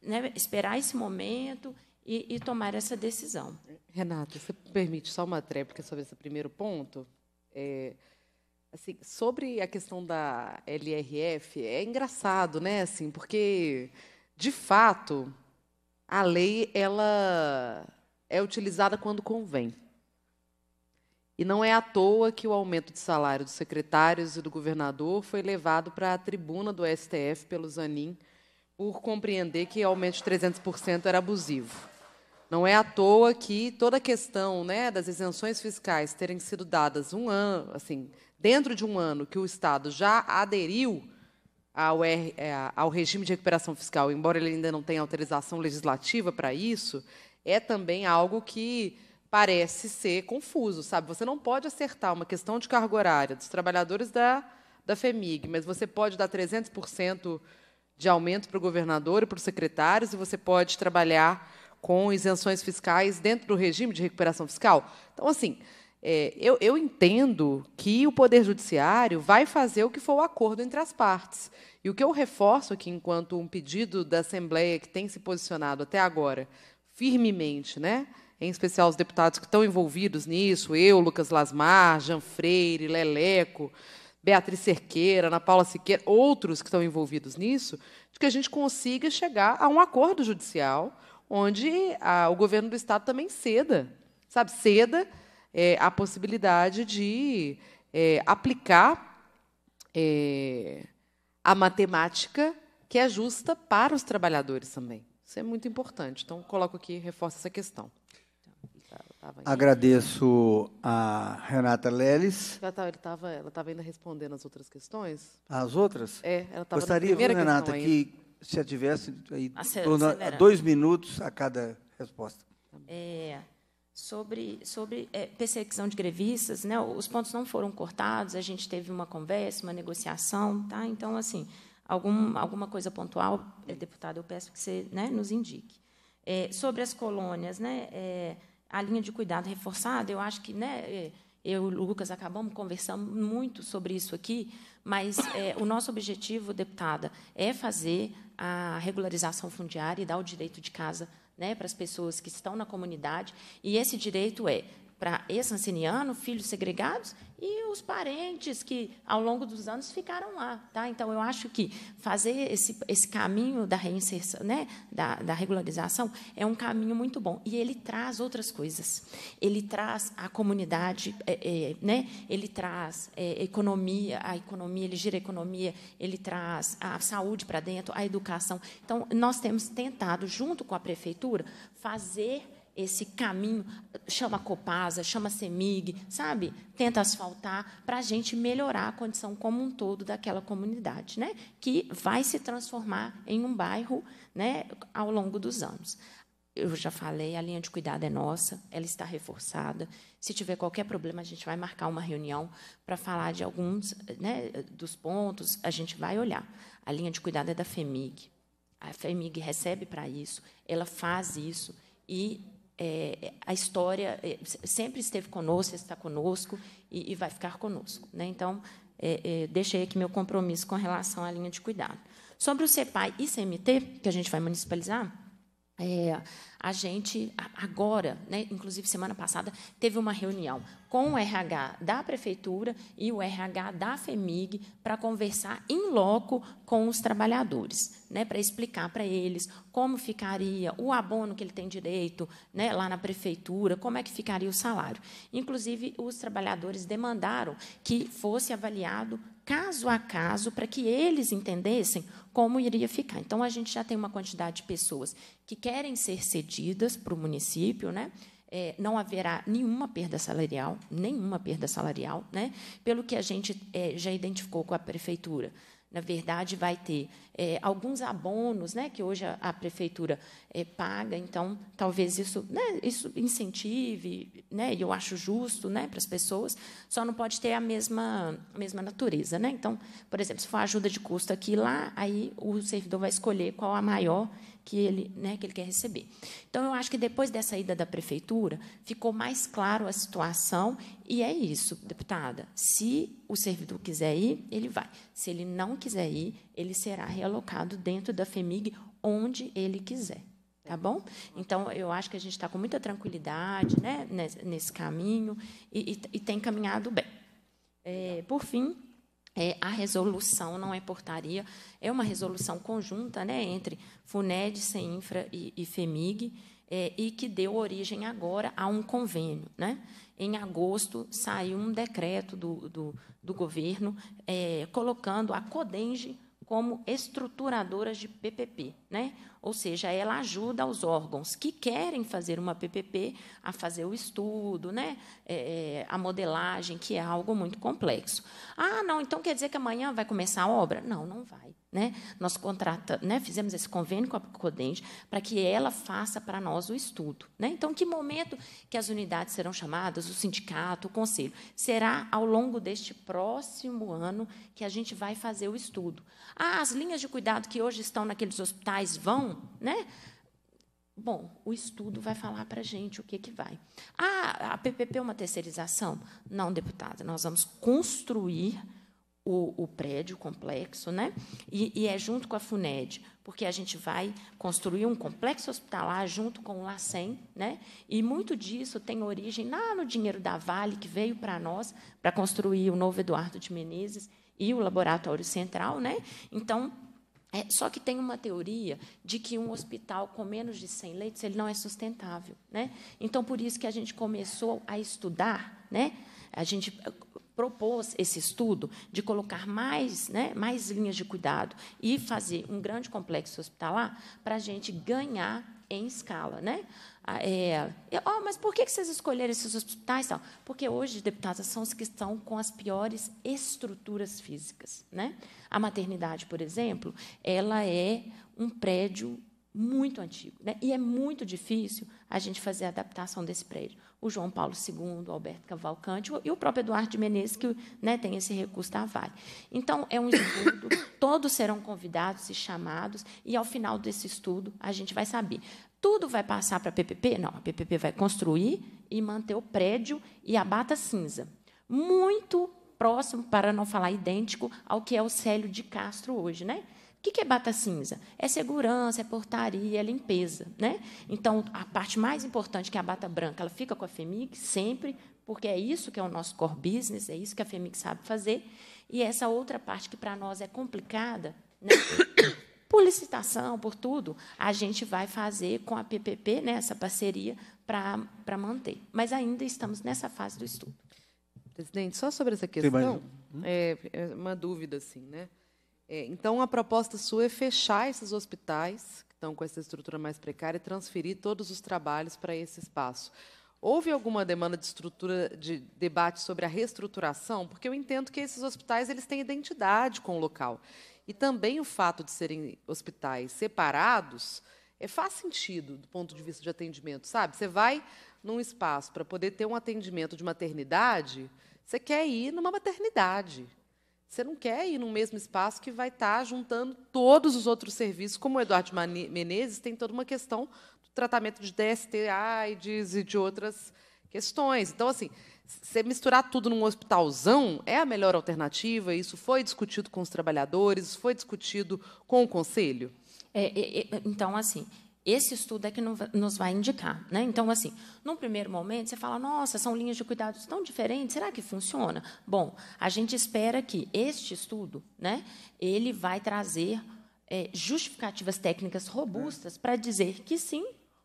né, esperar esse momento, e, e tomar essa decisão. Renata, você permite só uma tréplica sobre esse primeiro ponto? É, assim, sobre a questão da LRF, é engraçado, né? Assim, porque, de fato, a lei ela é utilizada quando convém. E não é à toa que o aumento de salário dos secretários e do governador foi levado para a tribuna do STF pelo Zanin por compreender que aumento de 300% era abusivo. Não é à toa que toda a questão né, das isenções fiscais terem sido dadas um ano, assim, dentro de um ano que o Estado já aderiu ao, é, ao regime de recuperação fiscal, embora ele ainda não tenha autorização legislativa para isso, é também algo que parece ser confuso, sabe? Você não pode acertar uma questão de carga horária dos trabalhadores da, da FEMIG, mas você pode dar 300% de aumento para o governador e para os secretários, e você pode trabalhar com isenções fiscais dentro do regime de recuperação fiscal. Então, assim, é, eu, eu entendo que o Poder Judiciário vai fazer o que for o acordo entre as partes. E o que eu reforço aqui, enquanto um pedido da Assembleia que tem se posicionado até agora firmemente, né? em especial os deputados que estão envolvidos nisso, eu, Lucas Lasmar, Jean Freire, Leleco, Beatriz Cerqueira, Ana Paula Siqueira, outros que estão envolvidos nisso, de que a gente consiga chegar a um acordo judicial onde a, o governo do Estado também ceda, sabe, ceda é, a possibilidade de é, aplicar é, a matemática que é justa para os trabalhadores também. Isso é muito importante. Então, coloco aqui, reforço essa questão. Agradeço a Renata Leles. Tá, ela estava ela tava ainda respondendo as outras questões? As outras? É, ela estava Gostaria, na primeira Renata, que se tivesse aí, dois minutos a cada resposta. É, sobre sobre é, perseguição de grevistas, né, os pontos não foram cortados, a gente teve uma conversa, uma negociação, tá? Então, assim, algum, alguma coisa pontual, eh, deputado, eu peço que você né, nos indique. É, sobre as colônias, né, é, a linha de cuidado reforçada, eu acho que né, é, eu e o Lucas acabamos conversando muito sobre isso aqui, mas é, o nosso objetivo, deputada, é fazer a regularização fundiária e dar o direito de casa né, para as pessoas que estão na comunidade. E esse direito é para ex-anciniano, filhos segregados e os parentes que, ao longo dos anos, ficaram lá. Tá? Então, eu acho que fazer esse, esse caminho da reinserção, né, da, da regularização, é um caminho muito bom. E ele traz outras coisas. Ele traz a comunidade, é, é, né? ele traz é, economia, a economia, ele gira a economia, ele traz a saúde para dentro, a educação. Então, nós temos tentado, junto com a prefeitura, fazer esse caminho, chama Copasa, chama Semig, CEMIG, sabe? Tenta asfaltar para a gente melhorar a condição como um todo daquela comunidade, né? que vai se transformar em um bairro né, ao longo dos anos. Eu já falei, a linha de cuidado é nossa, ela está reforçada. Se tiver qualquer problema, a gente vai marcar uma reunião para falar de alguns né, dos pontos, a gente vai olhar. A linha de cuidado é da FEMIG. A FEMIG recebe para isso, ela faz isso e é, a história é, sempre esteve conosco, está conosco e, e vai ficar conosco. Né? Então, é, é deixei aqui meu compromisso com relação à linha de cuidado. Sobre o CEPAI e CMT, que a gente vai municipalizar, é, a gente, agora, né, inclusive semana passada, teve uma reunião com o RH da Prefeitura e o RH da FEMIG para conversar em loco com os trabalhadores, né, para explicar para eles como ficaria o abono que ele tem direito né, lá na Prefeitura, como é que ficaria o salário. Inclusive, os trabalhadores demandaram que fosse avaliado caso a caso, para que eles entendessem como iria ficar. Então, a gente já tem uma quantidade de pessoas que querem ser cedidas para o município, né? É, não haverá nenhuma perda salarial, nenhuma perda salarial, né? pelo que a gente é, já identificou com a prefeitura na verdade, vai ter é, alguns abonos né, que hoje a, a prefeitura é, paga, então talvez isso, né, isso incentive, né, e eu acho justo né, para as pessoas, só não pode ter a mesma, a mesma natureza. Né? Então, por exemplo, se for ajuda de custo aqui e lá, aí o servidor vai escolher qual a maior que ele, né, que ele quer receber. Então, eu acho que depois dessa ida da prefeitura, ficou mais claro a situação, e é isso, deputada. Se o servidor quiser ir, ele vai. Se ele não quiser ir, ele será realocado dentro da FEMIG, onde ele quiser. Tá bom? Então, eu acho que a gente está com muita tranquilidade né, nesse caminho e, e, e tem caminhado bem. É, por fim, é, a resolução não é portaria, é uma resolução conjunta né, entre FUNED, CEINFRA e, e FEMIG, é, e que deu origem agora a um convênio. Né? Em agosto, saiu um decreto do, do, do governo é, colocando a CODENGE como estruturadora de PPP. Né? Ou seja, ela ajuda os órgãos que querem fazer uma PPP a fazer o estudo, né? É, é, a modelagem, que é algo muito complexo. Ah, não, então quer dizer que amanhã vai começar a obra? Não, não vai. Né? Nós contrata, né? fizemos esse convênio com a Codente para que ela faça para nós o estudo. Né? Então, que momento que as unidades serão chamadas, o sindicato, o conselho? Será ao longo deste próximo ano que a gente vai fazer o estudo. Ah, as linhas de cuidado que hoje estão naqueles hospitais mais vão, né? Bom, o estudo vai falar para a gente o que, que vai. Ah, a PPP é uma terceirização? Não, deputada, nós vamos construir o, o prédio o complexo, né? E, e, é junto com a FUNED, porque a gente vai construir um complexo hospitalar junto com o LACEN, né? E muito disso tem origem lá no dinheiro da Vale, que veio para nós, para construir o novo Eduardo de Menezes e o Laboratório Central, né? Então, é, só que tem uma teoria de que um hospital com menos de 100 leitos ele não é sustentável, né? Então por isso que a gente começou a estudar, né? A gente eh, propôs esse estudo de colocar mais, né, mais linhas de cuidado e fazer um grande complexo hospitalar para a gente ganhar em escala, né? Ah, é, oh, mas por que vocês escolheram esses hospitais? Tal? Porque hoje, deputados são os que estão com as piores estruturas físicas. Né? A maternidade, por exemplo, ela é um prédio muito antigo. Né? E é muito difícil a gente fazer a adaptação desse prédio. O João Paulo II, o Alberto Cavalcante e o próprio Eduardo de Menezes, que né, tem esse recurso da Vale. Então, é um estudo, <coughs> todos serão convidados e chamados, e ao final desse estudo a gente vai saber tudo vai passar para a PPP? Não, a PPP vai construir e manter o prédio e a bata cinza. Muito próximo, para não falar idêntico, ao que é o Célio de Castro hoje. Né? O que é bata cinza? É segurança, é portaria, é limpeza. Né? Então, a parte mais importante, que é a bata branca, ela fica com a FEMIG sempre, porque é isso que é o nosso core business, é isso que a FEMIG sabe fazer. E essa outra parte que, para nós, é complicada... Né? Por licitação, por tudo, a gente vai fazer com a PPP, né, essa parceria, para manter. Mas ainda estamos nessa fase do estudo. Presidente, só sobre essa questão, hum? é, é uma dúvida, assim, né? É, então, a proposta sua é fechar esses hospitais que estão com essa estrutura mais precária e transferir todos os trabalhos para esse espaço. Houve alguma demanda de estrutura de debate sobre a reestruturação? Porque eu entendo que esses hospitais eles têm identidade com o local e também o fato de serem hospitais separados é, faz sentido do ponto de vista de atendimento, sabe? Você vai num espaço para poder ter um atendimento de maternidade, você quer ir numa maternidade. Você não quer ir num mesmo espaço que vai estar tá juntando todos os outros serviços, como o Eduardo Menezes tem toda uma questão do tratamento de DST, AIDS e de outras questões. Então, assim, você misturar tudo num hospitalzão é a melhor alternativa? Isso foi discutido com os trabalhadores, foi discutido com o conselho? É, é, é, então, assim, esse estudo é que nos vai indicar. Né? Então, assim, num primeiro momento, você fala, nossa, são linhas de cuidados tão diferentes, será que funciona? Bom, a gente espera que este estudo, né, ele vai trazer é, justificativas técnicas robustas é. para dizer que sim,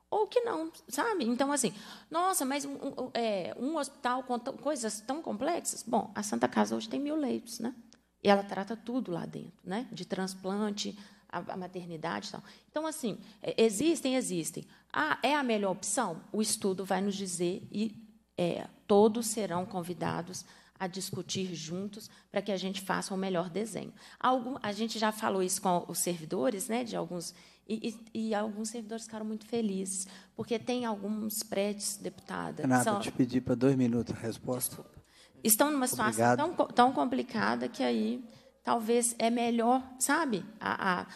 ou que não, sabe? Então, assim, nossa, mas um, um, é, um hospital com coisas tão complexas? Bom, a Santa Casa hoje tem mil leitos, né? E ela trata tudo lá dentro, né? De transplante, a, a maternidade e tal. Então, assim, é, existem, existem. Ah, é a melhor opção? O estudo vai nos dizer e é, todos serão convidados a discutir juntos para que a gente faça um melhor desenho. Algum, a gente já falou isso com os servidores, né? De alguns e, e, e, alguns servidores ficaram muito felizes, porque tem alguns prédios, deputada. Renata, são... te pedi para dois minutos a resposta. Desculpa. Estão numa situação tão, tão, complicada que aí talvez é melhor, sabe, a, a,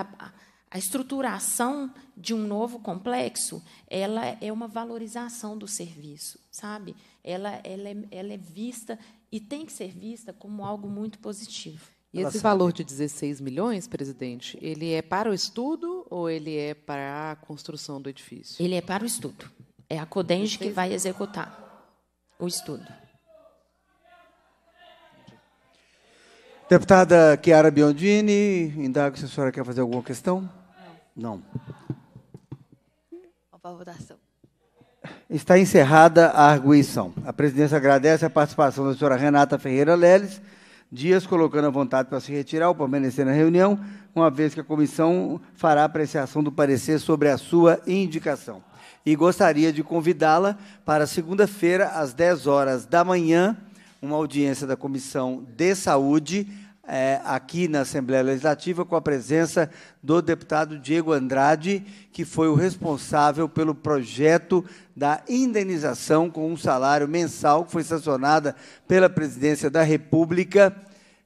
a, a estruturação de um novo complexo, ela é uma valorização do serviço, sabe? Ela, ela, é, ela é vista e tem que ser vista como algo muito positivo. E esse valor de 16 milhões, presidente, ele é para o estudo ou ele é para a construção do edifício? Ele é para o estudo. É a Codenge que vai executar o estudo. Deputada Chiara Biondini, indago se a senhora quer fazer alguma questão. Não. Opa, votação. Está encerrada a arguição. A presidência agradece a participação da senhora Renata Ferreira Leles dias, colocando a vontade para se retirar ou permanecer na reunião, uma vez que a comissão fará apreciação do parecer sobre a sua indicação. E gostaria de convidá-la para segunda-feira, às 10 horas da manhã, uma audiência da Comissão de Saúde é, aqui na Assembleia Legislativa com a presença do deputado Diego Andrade, que foi o responsável pelo projeto da indenização com um salário mensal que foi sancionada pela Presidência da República.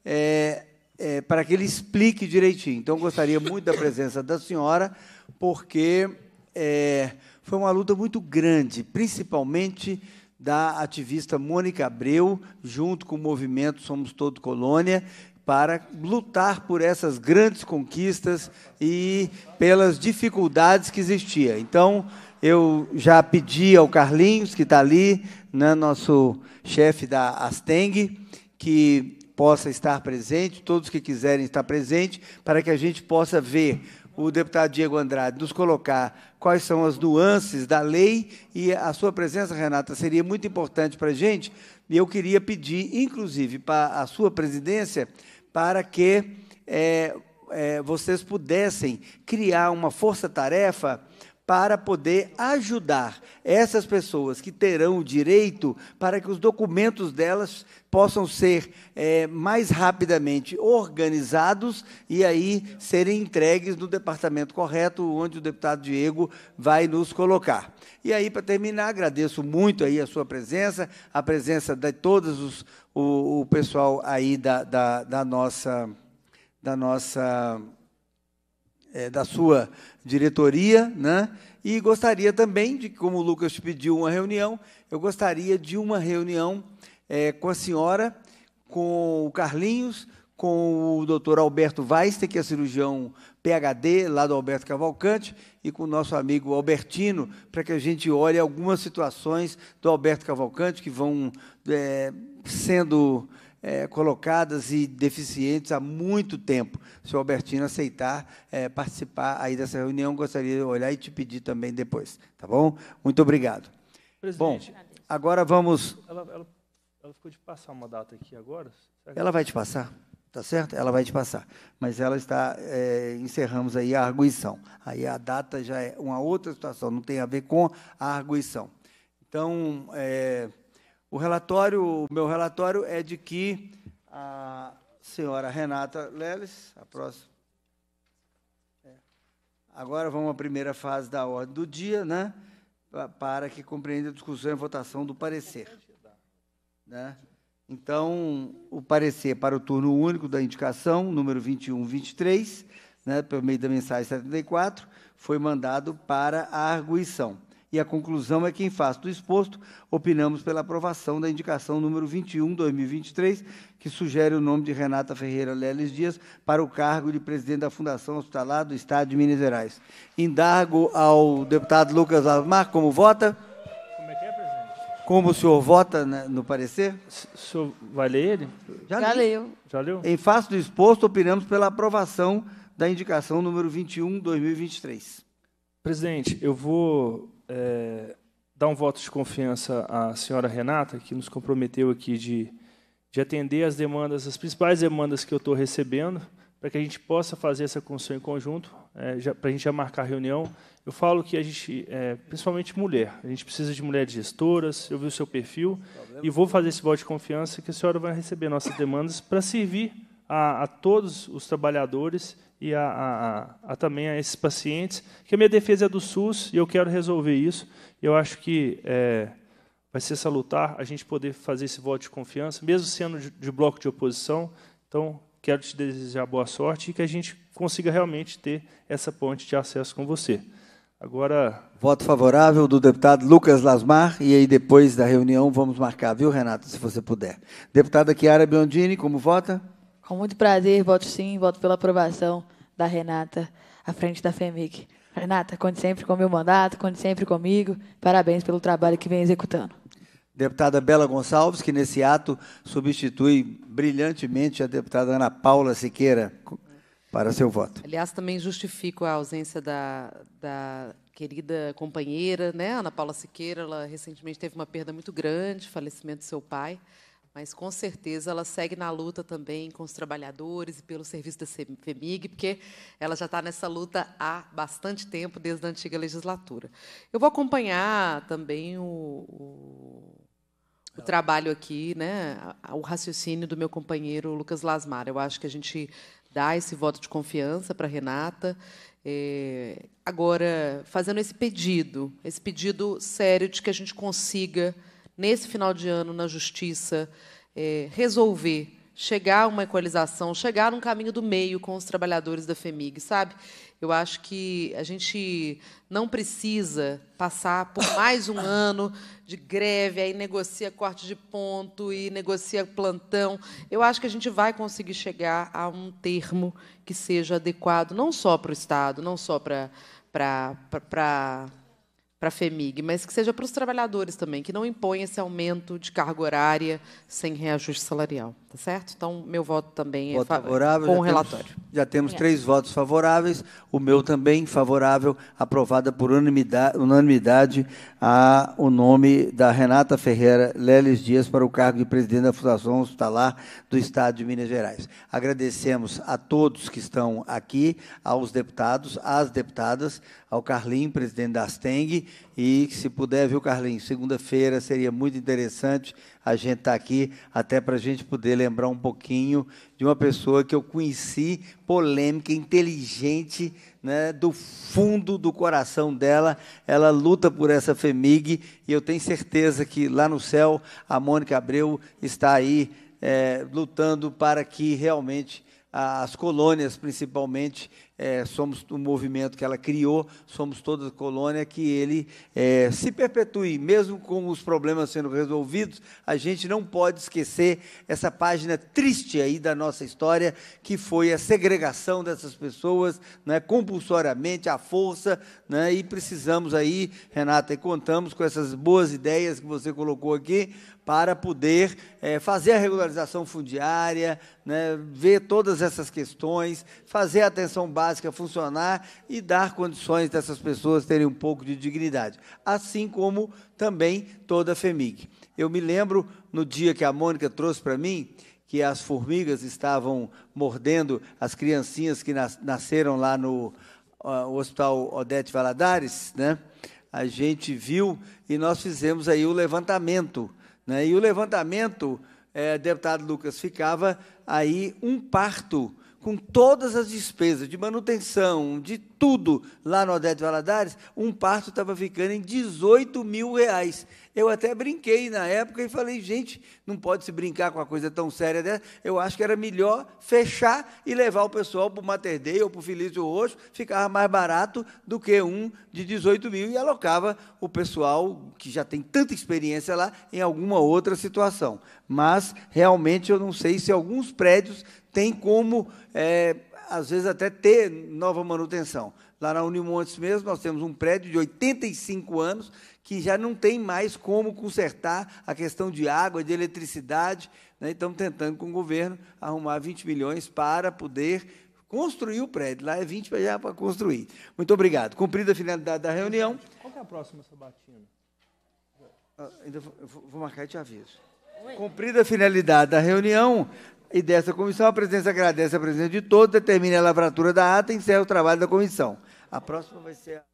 É, é, para que ele explique direitinho. Então, gostaria muito da presença da senhora, porque é, foi uma luta muito grande, principalmente da ativista Mônica Abreu, junto com o movimento Somos Todo Colônia, para lutar por essas grandes conquistas e pelas dificuldades que existiam. Então, eu já pedi ao Carlinhos, que está ali, né, nosso chefe da Asteng, que possa estar presente, todos que quiserem estar presente, para que a gente possa ver o deputado Diego Andrade nos colocar quais são as nuances da lei e a sua presença, Renata, seria muito importante para a gente. E eu queria pedir, inclusive, para a sua presidência, para que é, é, vocês pudessem criar uma força-tarefa para poder ajudar essas pessoas que terão o direito para que os documentos delas possam ser é, mais rapidamente organizados e aí serem entregues no departamento correto, onde o deputado Diego vai nos colocar. E aí, para terminar, agradeço muito aí a sua presença, a presença de todos os, o, o pessoal aí da, da, da nossa da nossa é, da sua diretoria, né? E gostaria também de, como o Lucas pediu uma reunião, eu gostaria de uma reunião é, com a senhora, com o Carlinhos, com o doutor Alberto Weister, que é cirurgião PHD, lá do Alberto Cavalcante, e com o nosso amigo Albertino, para que a gente olhe algumas situações do Alberto Cavalcante que vão é, sendo é, colocadas e deficientes há muito tempo. Se o Albertino aceitar é, participar aí dessa reunião, gostaria de olhar e te pedir também depois, tá bom? Muito obrigado. Presidente, bom, agora vamos... Ela, ela, ela, ficou de passar uma data aqui agora? Ela vai te passar, tá certo? Ela vai te passar, mas ela está... É, encerramos aí a arguição. Aí a data já é uma outra situação, não tem a ver com a arguição. Então... É, o relatório, o meu relatório é de que a senhora Renata Leles, a próxima. É. Agora vamos à primeira fase da ordem do dia, né? Para que compreenda a discussão e a votação do parecer. Né? Então, o parecer para o turno único da indicação, número 2123, né, pelo meio da mensagem 74, foi mandado para a arguição e a conclusão é que, em face do exposto, opinamos pela aprovação da indicação número 21-2023, que sugere o nome de Renata Ferreira Leles Dias para o cargo de presidente da Fundação Hospitalar do Estado de Minas Gerais. Indargo ao deputado Lucas Almar como vota. Como é que é, presidente? Como o senhor vota né, no parecer? O senhor vai ler ele? Já, Já leu. Já leu? Em face do exposto, opinamos pela aprovação da indicação número 21-2023. Presidente, eu vou é, dar um voto de confiança à senhora Renata, que nos comprometeu aqui de, de atender as demandas, as principais demandas que eu estou recebendo, para que a gente possa fazer essa construção em conjunto, é, para a gente já marcar reunião. Eu falo que a gente, é, principalmente mulher, a gente precisa de mulheres gestoras, eu vi o seu perfil, e vou fazer esse voto de confiança que a senhora vai receber nossas demandas para servir a, a todos os trabalhadores e a, a, a, também a esses pacientes, que a minha defesa é do SUS e eu quero resolver isso. Eu acho que é, vai ser salutar a gente poder fazer esse voto de confiança, mesmo sendo de, de, bloco de oposição. Então, quero te desejar boa sorte e que a gente consiga realmente ter essa ponte de acesso com você. Agora. Voto favorável do deputado Lucas Lasmar, e aí depois da reunião vamos marcar, viu, Renato, se você puder. Deputada Chiara Biondini, como vota? Com muito prazer, voto sim, voto pela aprovação da Renata à frente da FEMIG. Renata, conte sempre com o meu mandato, conte sempre comigo. Parabéns pelo trabalho que vem executando. Deputada Bela Gonçalves, que nesse ato substitui brilhantemente a deputada Ana Paula Siqueira para seu voto. Aliás, também justifico a ausência da, da querida companheira, né, Ana Paula Siqueira. Ela recentemente teve uma perda muito grande, falecimento do seu pai mas com certeza ela segue na luta também com os trabalhadores e pelo serviço da FEMIG, porque ela já está nessa luta há bastante tempo, desde a antiga legislatura. Eu vou acompanhar também o, o, o trabalho aqui, né, o raciocínio do meu companheiro Lucas Lasmar. Eu acho que a gente dá esse voto de confiança para a Renata. É, agora, fazendo esse pedido, esse pedido sério de que a gente consiga nesse final de ano, na Justiça, é, resolver chegar a uma equalização, chegar a um caminho do meio com os trabalhadores da FEMIG, sabe? Eu acho que a gente não precisa passar por mais um <coughs> ano de greve, aí negocia corte de ponto e negocia plantão. Eu acho que a gente vai conseguir chegar a um termo que seja adequado, não só para o Estado, não só para, para, para, para para a FEMIG, mas que seja para os trabalhadores também, que não impõe esse aumento de carga horária sem reajuste salarial. Tá certo? Então, meu voto também é voto é favorável, com o relatório. Temos, já temos é. três votos favoráveis, o meu também favorável, aprovada por unanimidade, unanimidade a, o nome da Renata Ferreira Leles Dias para o cargo de presidente da Fundação Hospitalar do Estado de Minas Gerais. Agradecemos a todos que estão aqui, aos deputados, às deputadas, ao Carlinho, presidente da Asteng, e se puder, viu, Carlinhos? Segunda-feira seria muito interessante a gente estar tá aqui, até para a gente poder lembrar um pouquinho de uma pessoa que eu conheci, polêmica, inteligente, né, do fundo do coração dela. Ela luta por essa FEMIG e eu tenho certeza que lá no céu a Mônica Abreu está aí é, lutando para que realmente as colônias, principalmente, é, somos o movimento que ela criou, somos toda a colônia, que ele é, se perpetue, mesmo com os problemas sendo resolvidos, a gente não pode esquecer essa página triste aí da nossa história, que foi a segregação dessas pessoas, né, compulsoriamente, à força, né, e precisamos aí, Renata, e contamos com essas boas ideias que você colocou aqui, para poder é, fazer a regularização fundiária, né, ver todas essas questões, fazer a atenção básica básica funcionar e dar condições dessas pessoas terem um pouco de dignidade, assim como também toda a FEMIG. Eu me lembro no dia que a Mônica trouxe para mim que as formigas estavam mordendo as criancinhas que nasceram lá no uh, Hospital Odete Valadares, né? A gente viu e nós fizemos aí o levantamento, né? E o levantamento, é, deputado Lucas, ficava aí um parto com todas as despesas de manutenção, de tudo lá no Odete Valadares, um parto estava ficando em 18 mil reais. Eu até brinquei na época e falei, gente, não pode se brincar com uma coisa tão séria dessa. Eu acho que era melhor fechar e levar o pessoal para o Mater Dei ou para o Felício Roxo, ficava mais barato do que um de 18 mil e alocava o pessoal que já tem tanta experiência lá em alguma outra situação. Mas realmente eu não sei se alguns prédios tem como, é, às vezes, até ter nova manutenção. Lá na Unimontes mesmo, nós temos um prédio de 85 anos que já não tem mais como consertar a questão de água, de eletricidade. Né? Estamos tentando com o governo arrumar 20 milhões para poder construir o prédio. Lá é 20 já para construir. Muito obrigado. Cumprida a finalidade da reunião. Qual é a próxima sabatina? Ah, ainda vou, vou marcar e te aviso. Cumprida a finalidade da reunião, e dessa comissão, a presidência agradece a presença de todos, determina a lavratura da ata e encerra o trabalho da comissão. A próxima vai ser a...